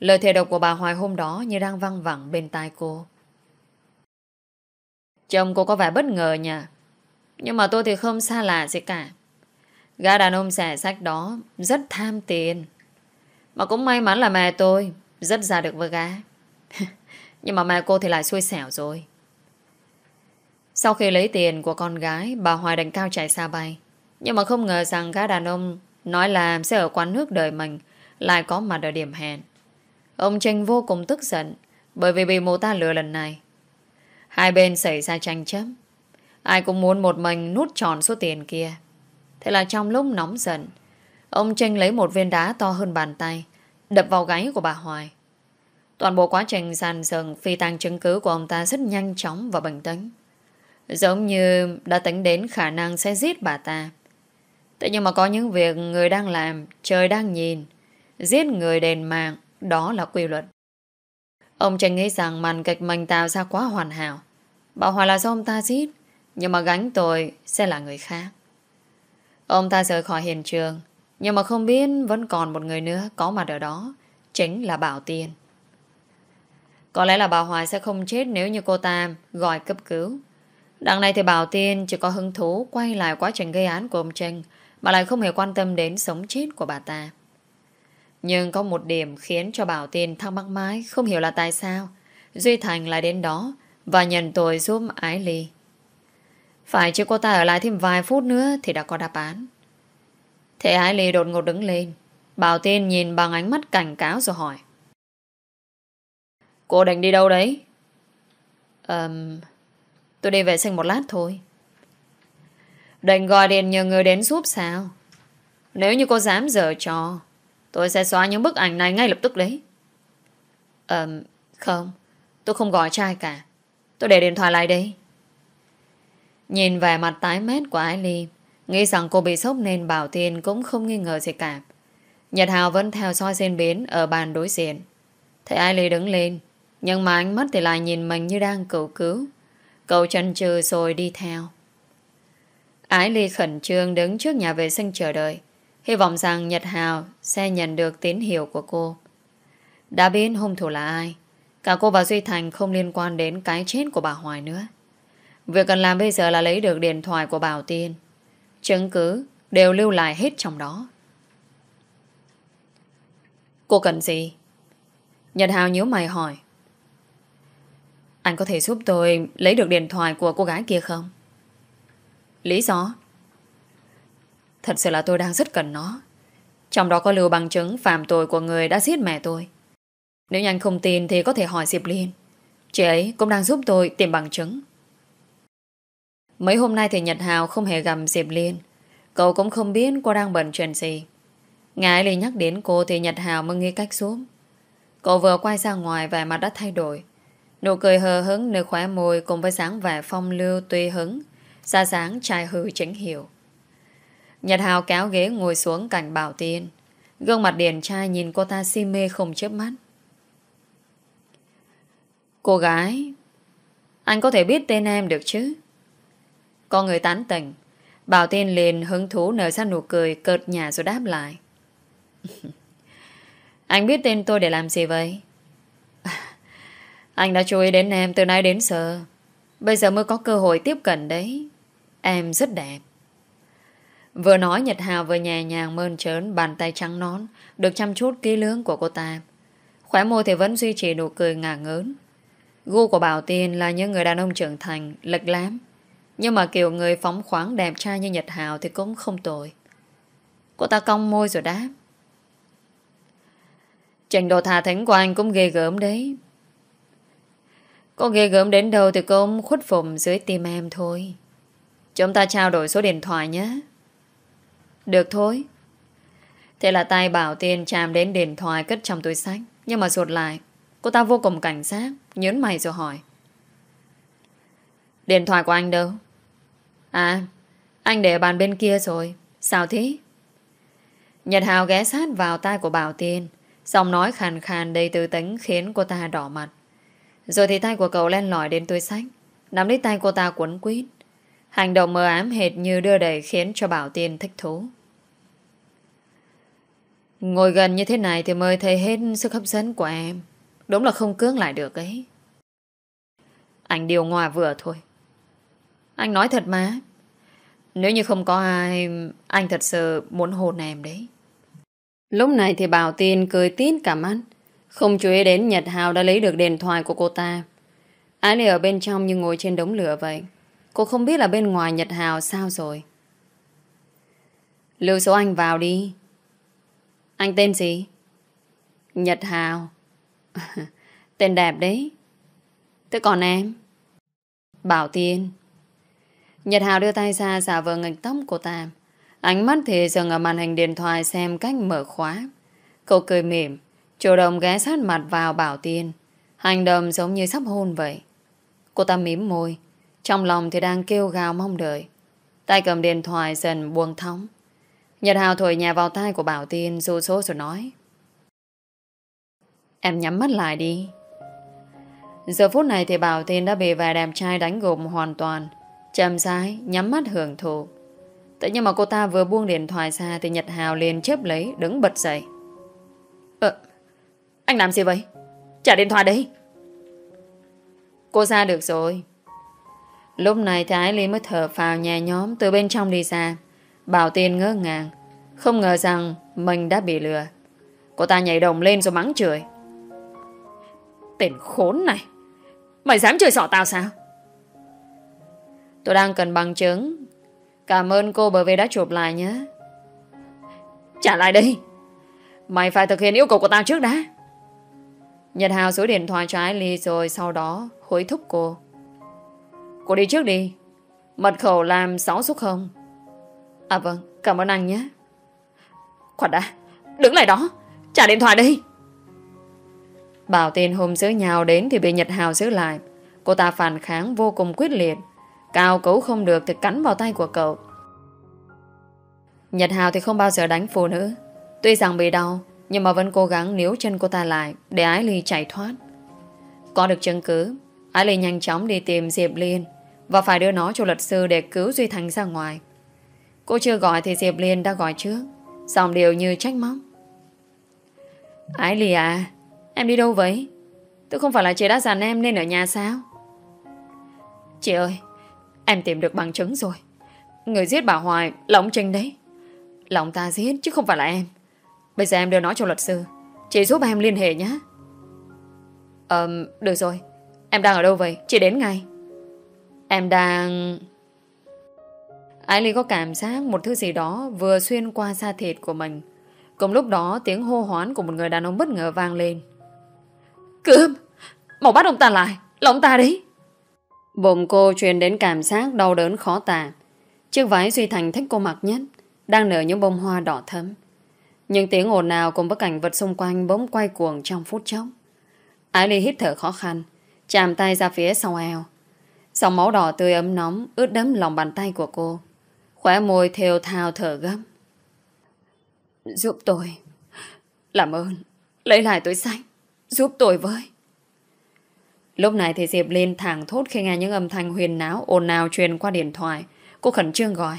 Lời thề độc của bà Hoài hôm đó Như đang văng vẳng bên tai cô Chồng cô có vẻ bất ngờ nhỉ Nhưng mà tôi thì không xa lạ gì cả Gã đàn ông xẻ sách đó Rất tham tiền Mà cũng may mắn là mẹ tôi Rất ra được với gã *laughs* Nhưng mà mẹ cô thì lại xui xẻo rồi sau khi lấy tiền của con gái, bà Hoài đành cao chạy xa bay. Nhưng mà không ngờ rằng gã đàn ông nói là sẽ ở quán nước đời mình lại có mặt ở điểm hẹn. Ông Tranh vô cùng tức giận bởi vì bị mụ ta lừa lần này. Hai bên xảy ra tranh chấp. Ai cũng muốn một mình nút tròn số tiền kia. Thế là trong lúc nóng giận, ông Tranh lấy một viên đá to hơn bàn tay đập vào gáy của bà Hoài. Toàn bộ quá trình sàn sừng phi tăng chứng cứ của ông ta rất nhanh chóng và bình tĩnh. Giống như đã tính đến khả năng sẽ giết bà ta. Thế nhưng mà có những việc người đang làm, trời đang nhìn. Giết người đền mạng, đó là quy luật. Ông tranh nghĩ rằng màn kịch mình tạo ra quá hoàn hảo. Bảo hòa là do ông ta giết, nhưng mà gánh tội sẽ là người khác. Ông ta rời khỏi hiện trường, nhưng mà không biết vẫn còn một người nữa có mặt ở đó, chính là Bảo Tiên. Có lẽ là bà Hoài sẽ không chết nếu như cô ta gọi cấp cứu. Đằng này thì Bảo Tiên chỉ có hứng thú quay lại quá trình gây án của ông Tranh mà lại không hề quan tâm đến sống chết của bà ta. Nhưng có một điểm khiến cho Bảo Tiên thắc mắc mãi không hiểu là tại sao Duy Thành lại đến đó và nhận tội giúp Ái Ly. Phải chứ cô ta ở lại thêm vài phút nữa thì đã có đáp án. Thế Ái Ly đột ngột đứng lên. Bảo Tiên nhìn bằng ánh mắt cảnh cáo rồi hỏi. Cô định đi đâu đấy? Ờm... Um, Tôi đi vệ sinh một lát thôi Định gọi điện nhờ người đến giúp sao Nếu như cô dám dở trò Tôi sẽ xóa những bức ảnh này ngay lập tức đấy Ờm Không Tôi không gọi trai cả Tôi để điện thoại lại đây Nhìn vẻ mặt tái mét của Ly Nghĩ rằng cô bị sốc nên Bảo Tiên Cũng không nghi ngờ gì cả Nhật Hào vẫn theo soi diễn biến Ở bàn đối diện Thấy Ly đứng lên Nhưng mà ánh mắt thì lại nhìn mình như đang cầu cứu Cậu chần chừ rồi đi theo. Ái Ly khẩn trương đứng trước nhà vệ sinh chờ đợi. Hy vọng rằng Nhật Hào sẽ nhận được tín hiệu của cô. Đã biết hung thủ là ai. Cả cô và Duy Thành không liên quan đến cái chết của bà Hoài nữa. Việc cần làm bây giờ là lấy được điện thoại của Bảo Tiên. Chứng cứ đều lưu lại hết trong đó. Cô cần gì? Nhật Hào nhớ mày hỏi. Anh có thể giúp tôi lấy được điện thoại của cô gái kia không? Lý do? Thật sự là tôi đang rất cần nó. Trong đó có lưu bằng chứng phạm tội của người đã giết mẹ tôi. Nếu anh không tin thì có thể hỏi Diệp Liên. Chị ấy cũng đang giúp tôi tìm bằng chứng. Mấy hôm nay thì Nhật Hào không hề gặp Diệp Liên. Cậu cũng không biết cô đang bận chuyện gì. Ngài Ly nhắc đến cô thì Nhật Hào mới nghĩ cách xuống. Cậu vừa quay ra ngoài vẻ mặt đã thay đổi. Nụ cười hờ hứng nơi khóe môi cùng với sáng vẻ phong lưu tuy hứng, xa sáng trai hư chính hiểu. Nhật Hào kéo ghế ngồi xuống cạnh Bảo Tiên. Gương mặt điển trai nhìn cô ta si mê không chớp mắt. Cô gái, anh có thể biết tên em được chứ? Có người tán tỉnh. Bảo Tiên liền hứng thú nở ra nụ cười cợt nhà rồi đáp lại. *laughs* anh biết tên tôi để làm gì vậy? Anh đã chú ý đến em từ nay đến giờ. Bây giờ mới có cơ hội tiếp cận đấy. Em rất đẹp. Vừa nói Nhật Hào vừa nhẹ nhàng mơn trớn bàn tay trắng nón được chăm chút kỹ lưỡng của cô ta. Khóe môi thì vẫn duy trì nụ cười ngả ngớn. Gu của Bảo Tiên là những người đàn ông trưởng thành, lệch lám. Nhưng mà kiểu người phóng khoáng đẹp trai như Nhật Hào thì cũng không tồi. Cô ta cong môi rồi đáp. Trình độ thà thánh của anh cũng ghê gớm đấy có ghê gớm đến đâu thì cô cũng khuất phục dưới tim em thôi. Chúng ta trao đổi số điện thoại nhé. Được thôi. Thế là tay bảo tiên chạm đến điện thoại cất trong túi sách. Nhưng mà rụt lại, cô ta vô cùng cảnh giác, nhớn mày rồi hỏi. Điện thoại của anh đâu? À, anh để bàn bên kia rồi. Sao thế? Nhật Hào ghé sát vào tay của Bảo Tiên. Giọng nói khàn khàn đầy tư tính khiến cô ta đỏ mặt. Rồi thì tay của cậu len lỏi đến túi sách Nắm lấy tay cô ta quấn quýt Hành động mờ ám hệt như đưa đẩy Khiến cho Bảo Tiên thích thú Ngồi gần như thế này thì mới thấy hết sức hấp dẫn của em Đúng là không cưỡng lại được ấy Anh điều hòa vừa thôi Anh nói thật mà Nếu như không có ai Anh thật sự muốn hôn em đấy Lúc này thì Bảo Tiên cười tít cả mắt không chú ý đến Nhật Hào đã lấy được điện thoại của cô ta Ái lì ở bên trong như ngồi trên đống lửa vậy Cô không biết là bên ngoài Nhật Hào sao rồi Lưu số anh vào đi Anh tên gì? Nhật Hào *laughs* Tên đẹp đấy Thế còn em? Bảo Tiên Nhật Hào đưa tay ra giả vờ ngành tóc của ta Ánh mắt thì dừng ở màn hình điện thoại xem cách mở khóa Cậu cười mỉm Chủ động ghé sát mặt vào Bảo Tiên Hành động giống như sắp hôn vậy Cô ta mím môi Trong lòng thì đang kêu gào mong đợi Tay cầm điện thoại dần buông thóng Nhật Hào thổi nhà vào tay của Bảo Tiên Dù số rồi nói Em nhắm mắt lại đi Giờ phút này thì Bảo Tiên đã bị vẻ đẹp trai đánh gục hoàn toàn Chầm rãi nhắm mắt hưởng thụ Tự nhiên mà cô ta vừa buông điện thoại ra Thì Nhật Hào liền chớp lấy đứng bật dậy anh làm gì vậy? Trả điện thoại đấy. Cô ra được rồi. Lúc này thái Ái mới thở phào nhà nhóm từ bên trong đi ra. Bảo Tiên ngơ ngàng. Không ngờ rằng mình đã bị lừa. Cô ta nhảy đồng lên rồi mắng chửi. Tên khốn này. Mày dám chửi sỏ tao sao? Tôi đang cần bằng chứng. Cảm ơn cô bởi vì đã chụp lại nhé. Trả lại đi. Mày phải thực hiện yêu cầu của tao trước đã. Nhật Hào số điện thoại cho Ly rồi sau đó hối thúc cô. Cô đi trước đi. Mật khẩu làm 6 số không? À vâng, cảm ơn anh nhé. Khoan đã, đứng lại đó, trả điện thoại đi. Bảo tên hôm giữa nhào đến thì bị Nhật Hào giữ lại. Cô ta phản kháng vô cùng quyết liệt. Cao cấu không được thì cắn vào tay của cậu. Nhật Hào thì không bao giờ đánh phụ nữ. Tuy rằng bị đau, nhưng mà vẫn cố gắng níu chân cô ta lại Để Ái Ly chạy thoát Có được chứng cứ Ái Ly nhanh chóng đi tìm Diệp Liên Và phải đưa nó cho luật sư để cứu Duy Thành ra ngoài Cô chưa gọi thì Diệp Liên đã gọi trước Xong đều như trách móc Ái Ly à Em đi đâu vậy Tôi không phải là chị đã dặn em nên ở nhà sao Chị ơi Em tìm được bằng chứng rồi Người giết bà Hoài là ông Trinh đấy Là ông ta giết chứ không phải là em Bây giờ em đưa nó cho luật sư Chị giúp em liên hệ nhé Ờ, được rồi Em đang ở đâu vậy? Chị đến ngay Em đang... Ái Ly có cảm giác một thứ gì đó vừa xuyên qua da thịt của mình. Cùng lúc đó tiếng hô hoán của một người đàn ông bất ngờ vang lên. Cướp! Màu bắt ông ta lại! Là ông ta đấy! Bụng cô truyền đến cảm giác đau đớn khó tả. Chiếc váy Duy Thành thích cô mặc nhất đang nở những bông hoa đỏ thấm. Nhưng tiếng ồn nào cùng với cảnh vật xung quanh bỗng quay cuồng trong phút chốc. Ái Ly hít thở khó khăn, chạm tay ra phía sau eo. Dòng máu đỏ tươi ấm nóng ướt đẫm lòng bàn tay của cô. Khóe môi theo thao thở gấp. Giúp tôi. Làm ơn, lấy lại túi xanh, Giúp tôi với. Lúc này thì Diệp lên thẳng thốt khi nghe những âm thanh huyền náo ồn ào truyền qua điện thoại. Cô khẩn trương gọi.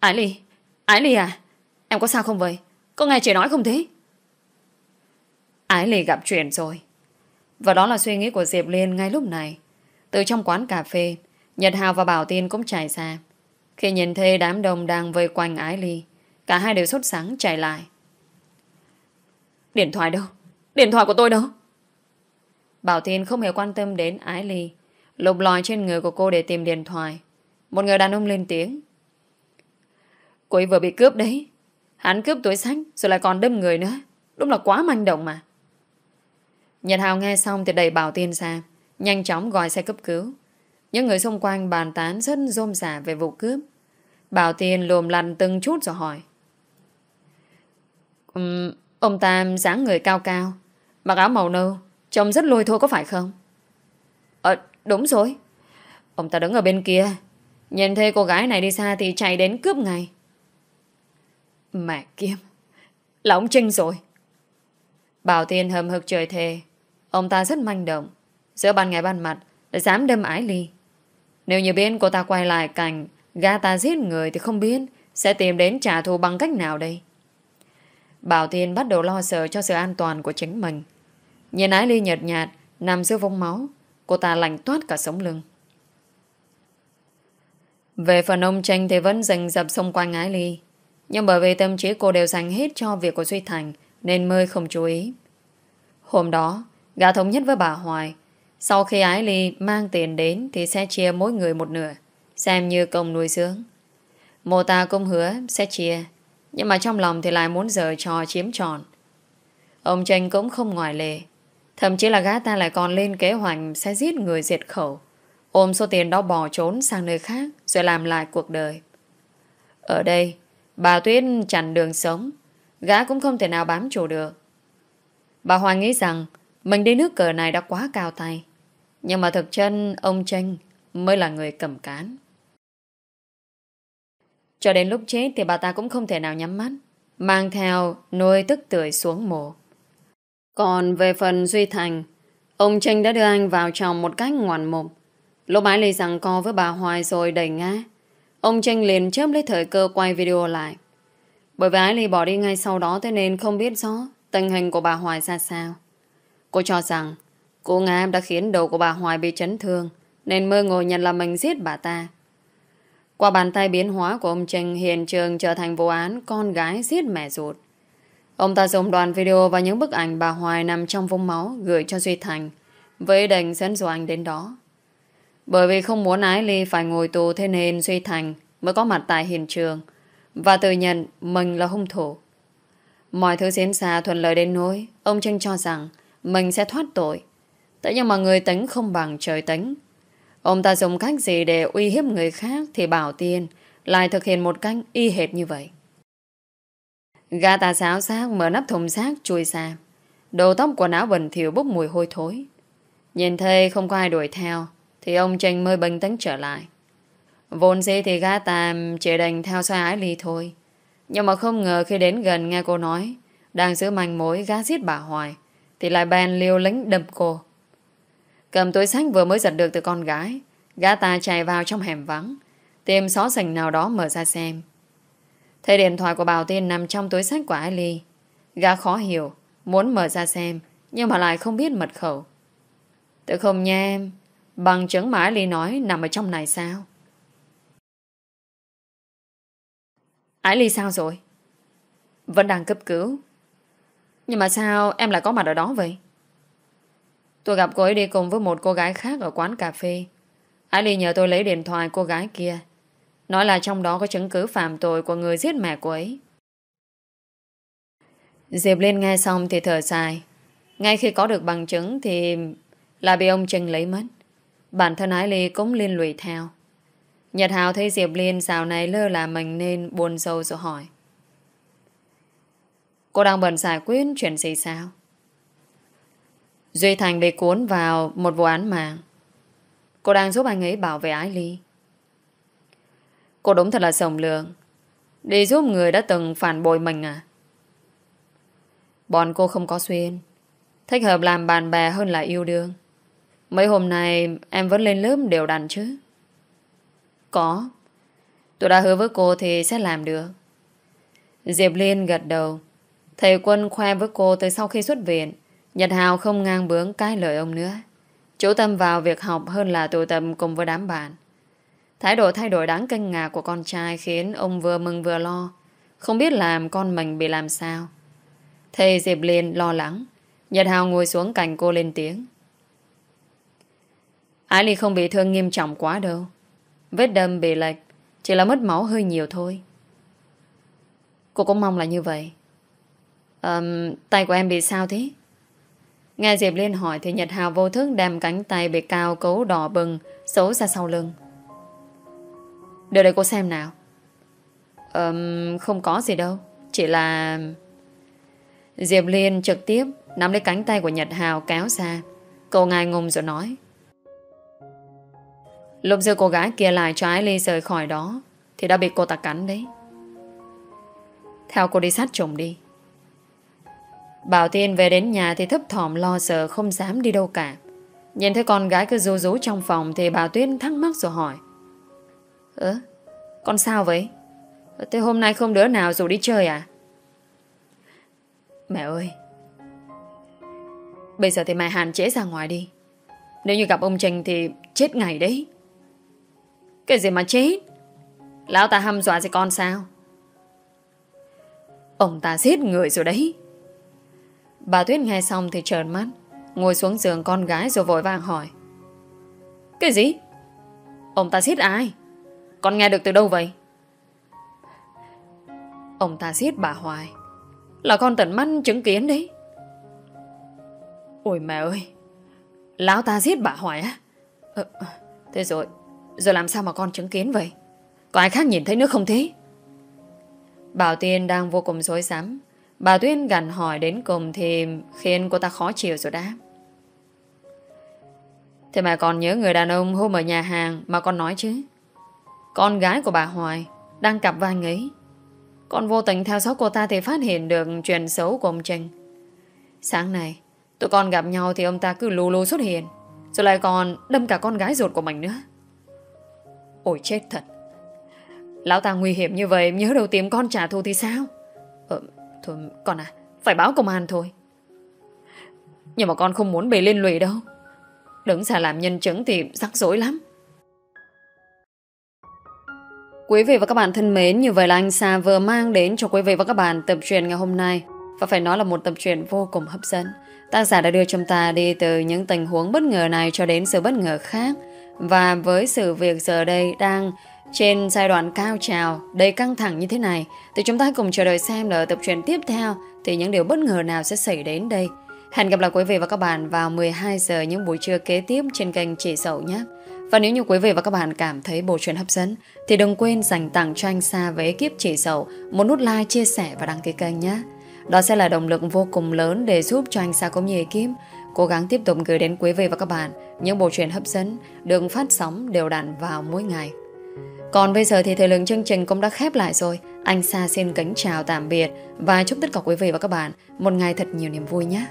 Ái Ly, Ái Ly à? Em có sao không vậy? Có nghe chị nói không thế? Ái lì gặp chuyện rồi. Và đó là suy nghĩ của Diệp Liên ngay lúc này. Từ trong quán cà phê, Nhật Hào và Bảo Tiên cũng chạy ra. Khi nhìn thấy đám đông đang vây quanh Ái Ly, cả hai đều sốt sáng chạy lại. Điện thoại đâu? Điện thoại của tôi đâu? Bảo Tiên không hề quan tâm đến Ái Ly, lục lòi trên người của cô để tìm điện thoại. Một người đàn ông lên tiếng. Cô ấy vừa bị cướp đấy. Hắn cướp túi sách rồi lại còn đâm người nữa. Đúng là quá manh động mà. Nhật Hào nghe xong thì đẩy Bảo Tiên ra. Nhanh chóng gọi xe cấp cứu. Những người xung quanh bàn tán rất rôm rả về vụ cướp. Bảo Tiên lồm lằn từng chút rồi hỏi. Um, ông Tam dáng người cao cao, mặc áo màu nâu, trông rất lôi thôi có phải không? Ờ, đúng rồi. Ông ta đứng ở bên kia, nhìn thấy cô gái này đi xa thì chạy đến cướp ngay. Mẹ kiếp, là ông Trinh rồi. Bảo Tiên hầm hực trời thề, ông ta rất manh động, giữa ban ngày ban mặt, lại dám đâm ái ly. Nếu như biết cô ta quay lại cảnh gã ta giết người thì không biết sẽ tìm đến trả thù bằng cách nào đây. Bảo Tiên bắt đầu lo sợ cho sự an toàn của chính mình. Nhìn ái ly nhợt nhạt, nằm giữa vông máu, cô ta lạnh toát cả sống lưng. Về phần ông tranh thì vẫn rình dập xung quanh ái ly. Nhưng bởi vì tâm trí cô đều dành hết cho việc của Duy Thành Nên mới không chú ý Hôm đó Gã thống nhất với bà Hoài Sau khi Ái Ly mang tiền đến Thì sẽ chia mỗi người một nửa Xem như công nuôi dưỡng Mô ta cũng hứa sẽ chia Nhưng mà trong lòng thì lại muốn giờ trò chiếm tròn Ông Tranh cũng không ngoài lề Thậm chí là gã ta lại còn lên kế hoạch Sẽ giết người diệt khẩu Ôm số tiền đó bỏ trốn sang nơi khác Rồi làm lại cuộc đời Ở đây Bà Tuyết chặn đường sống Gã cũng không thể nào bám trụ được Bà Hoàng nghĩ rằng Mình đi nước cờ này đã quá cao tay Nhưng mà thực chân ông Tranh Mới là người cầm cán Cho đến lúc chết Thì bà ta cũng không thể nào nhắm mắt Mang theo nôi tức tưởi xuống mồ Còn về phần Duy Thành Ông Tranh đã đưa anh vào trong Một cách ngoạn mục Lúc ấy Ly rằng co với bà Hoài rồi đẩy ngã Ông Tranh liền chớp lấy thời cơ quay video lại. Bởi vì Ái Ly bỏ đi ngay sau đó thế nên không biết rõ tình hình của bà Hoài ra sao. Cô cho rằng cô Nga đã khiến đầu của bà Hoài bị chấn thương nên mơ ngồi nhận là mình giết bà ta. Qua bàn tay biến hóa của ông Trình hiện trường trở thành vụ án con gái giết mẹ ruột. Ông ta dùng đoạn video và những bức ảnh bà Hoài nằm trong vũng máu gửi cho Duy Thành với đành dẫn dụ anh đến đó. Bởi vì không muốn Ái Ly phải ngồi tù thế nên Duy Thành mới có mặt tại hiện trường và tự nhận mình là hung thủ. Mọi thứ diễn ra thuận lợi đến nỗi ông Trinh cho rằng mình sẽ thoát tội. tại nhưng mà người tính không bằng trời tính. Ông ta dùng cách gì để uy hiếp người khác thì bảo tiên lại thực hiện một cách y hệt như vậy. Gà tà xáo xác mở nắp thùng xác chui ra. Đầu tóc quần áo bẩn thiểu bốc mùi hôi thối. Nhìn thấy không có ai đuổi theo thì ông Trình mới bình tĩnh trở lại Vốn dĩ thì gã tàm Chỉ đành theo sai ái ly thôi Nhưng mà không ngờ khi đến gần nghe cô nói Đang giữ manh mối gã giết bà Hoài Thì lại bèn liều lĩnh đâm cô Cầm túi sách vừa mới giật được từ con gái Gã ta chạy vào trong hẻm vắng Tìm xó sành nào đó mở ra xem Thấy điện thoại của Bảo Tiên nằm trong túi sách của Ái Ly Gã khó hiểu Muốn mở ra xem Nhưng mà lại không biết mật khẩu Tự không nha em Bằng chứng mãi Ly nói nằm ở trong này sao? Ái Ly sao rồi? Vẫn đang cấp cứu. Nhưng mà sao em lại có mặt ở đó vậy? Tôi gặp cô ấy đi cùng với một cô gái khác ở quán cà phê. Ái Ly nhờ tôi lấy điện thoại cô gái kia. Nói là trong đó có chứng cứ phạm tội của người giết mẹ cô ấy. Diệp Liên nghe xong thì thở dài. Ngay khi có được bằng chứng thì là bị ông Trinh lấy mất. Bản thân Ái Ly cũng liên lụy theo Nhật Hào thấy Diệp Liên Dạo này lơ là mình nên buồn sâu rồi hỏi Cô đang bận giải quyết chuyện gì sao? Duy Thành bị cuốn vào một vụ án mạng Cô đang giúp anh ấy bảo vệ Ái Ly Cô đúng thật là sổng lượng Đi giúp người đã từng phản bội mình à? Bọn cô không có xuyên Thích hợp làm bạn bè hơn là yêu đương Mấy hôm nay em vẫn lên lớp đều đặn chứ? Có. Tôi đã hứa với cô thì sẽ làm được. Diệp Liên gật đầu. Thầy Quân khoe với cô từ sau khi xuất viện. Nhật Hào không ngang bướng cái lời ông nữa. Chú tâm vào việc học hơn là tụ tập cùng với đám bạn. Thái độ thay đổi đáng kinh ngạc của con trai khiến ông vừa mừng vừa lo. Không biết làm con mình bị làm sao. Thầy Diệp Liên lo lắng. Nhật Hào ngồi xuống cạnh cô lên tiếng. Ái Ly không bị thương nghiêm trọng quá đâu. Vết đâm bị lệch, chỉ là mất máu hơi nhiều thôi. Cô cũng mong là như vậy. Um, tay của em bị sao thế? Nghe Diệp Liên hỏi thì Nhật Hào vô thức đem cánh tay bị cao cấu đỏ bừng, xấu ra sau lưng. Đưa đây cô xem nào. Um, không có gì đâu, chỉ là... Diệp Liên trực tiếp nắm lấy cánh tay của Nhật Hào kéo ra. Cậu ngài ngùng rồi nói. Lúc giữa cô gái kia lại cho Ái Ly rời khỏi đó Thì đã bị cô ta cắn đấy Theo cô đi sát chồng đi Bảo Tiên về đến nhà thì thấp thỏm lo sợ không dám đi đâu cả. Nhìn thấy con gái cứ rú rú trong phòng thì bà Tuyên thắc mắc rồi hỏi. Ơ, con sao vậy? Thế hôm nay không đứa nào rủ đi chơi à? Mẹ ơi! Bây giờ thì mẹ hạn chế ra ngoài đi. Nếu như gặp ông Trình thì chết ngày đấy. Cái gì mà chết Lão ta hăm dọa gì con sao Ông ta giết người rồi đấy Bà Tuyết nghe xong thì trợn mắt Ngồi xuống giường con gái rồi vội vàng hỏi Cái gì Ông ta giết ai Con nghe được từ đâu vậy Ông ta giết bà Hoài Là con tận mắt chứng kiến đấy Ôi mẹ ơi Lão ta giết bà Hoài á ờ, ờ, Thế rồi rồi làm sao mà con chứng kiến vậy Có ai khác nhìn thấy nữa không thế Bảo Tiên đang vô cùng dối rắm Bà Tuyên gằn hỏi đến cùng Thì khiến cô ta khó chịu rồi đã Thế mà còn nhớ người đàn ông hôm ở nhà hàng Mà con nói chứ Con gái của bà Hoài Đang cặp vai ấy Con vô tình theo dõi cô ta thì phát hiện được Chuyện xấu của ông Trinh Sáng nay Tụi con gặp nhau thì ông ta cứ lù lù xuất hiện Rồi lại còn đâm cả con gái ruột của mình nữa Ôi chết thật Lão ta nguy hiểm như vậy Nhớ đâu tìm con trả thù thì sao ờ, Thôi con à Phải báo công an thôi Nhưng mà con không muốn bị liên lụy đâu Đứng ra làm nhân chứng thì rắc rối lắm Quý vị và các bạn thân mến, như vậy là anh Sa vừa mang đến cho quý vị và các bạn tập truyền ngày hôm nay. Và phải nói là một tập truyền vô cùng hấp dẫn. Tác giả đã đưa chúng ta đi từ những tình huống bất ngờ này cho đến sự bất ngờ khác. Và với sự việc giờ đây đang trên giai đoạn cao trào, đầy căng thẳng như thế này, thì chúng ta cùng chờ đợi xem là tập truyện tiếp theo thì những điều bất ngờ nào sẽ xảy đến đây. Hẹn gặp lại quý vị và các bạn vào 12 giờ những buổi trưa kế tiếp trên kênh Chị Sậu nhé. Và nếu như quý vị và các bạn cảm thấy bộ truyện hấp dẫn thì đừng quên dành tặng cho anh Sa với kiếp Chị Sậu một nút like, chia sẻ và đăng ký kênh nhé. Đó sẽ là động lực vô cùng lớn để giúp cho anh Sa cũng như kiếp cố gắng tiếp tục gửi đến quý vị và các bạn những bộ truyện hấp dẫn được phát sóng đều đặn vào mỗi ngày. Còn bây giờ thì thời lượng chương trình cũng đã khép lại rồi. Anh Sa xin kính chào tạm biệt và chúc tất cả quý vị và các bạn một ngày thật nhiều niềm vui nhé.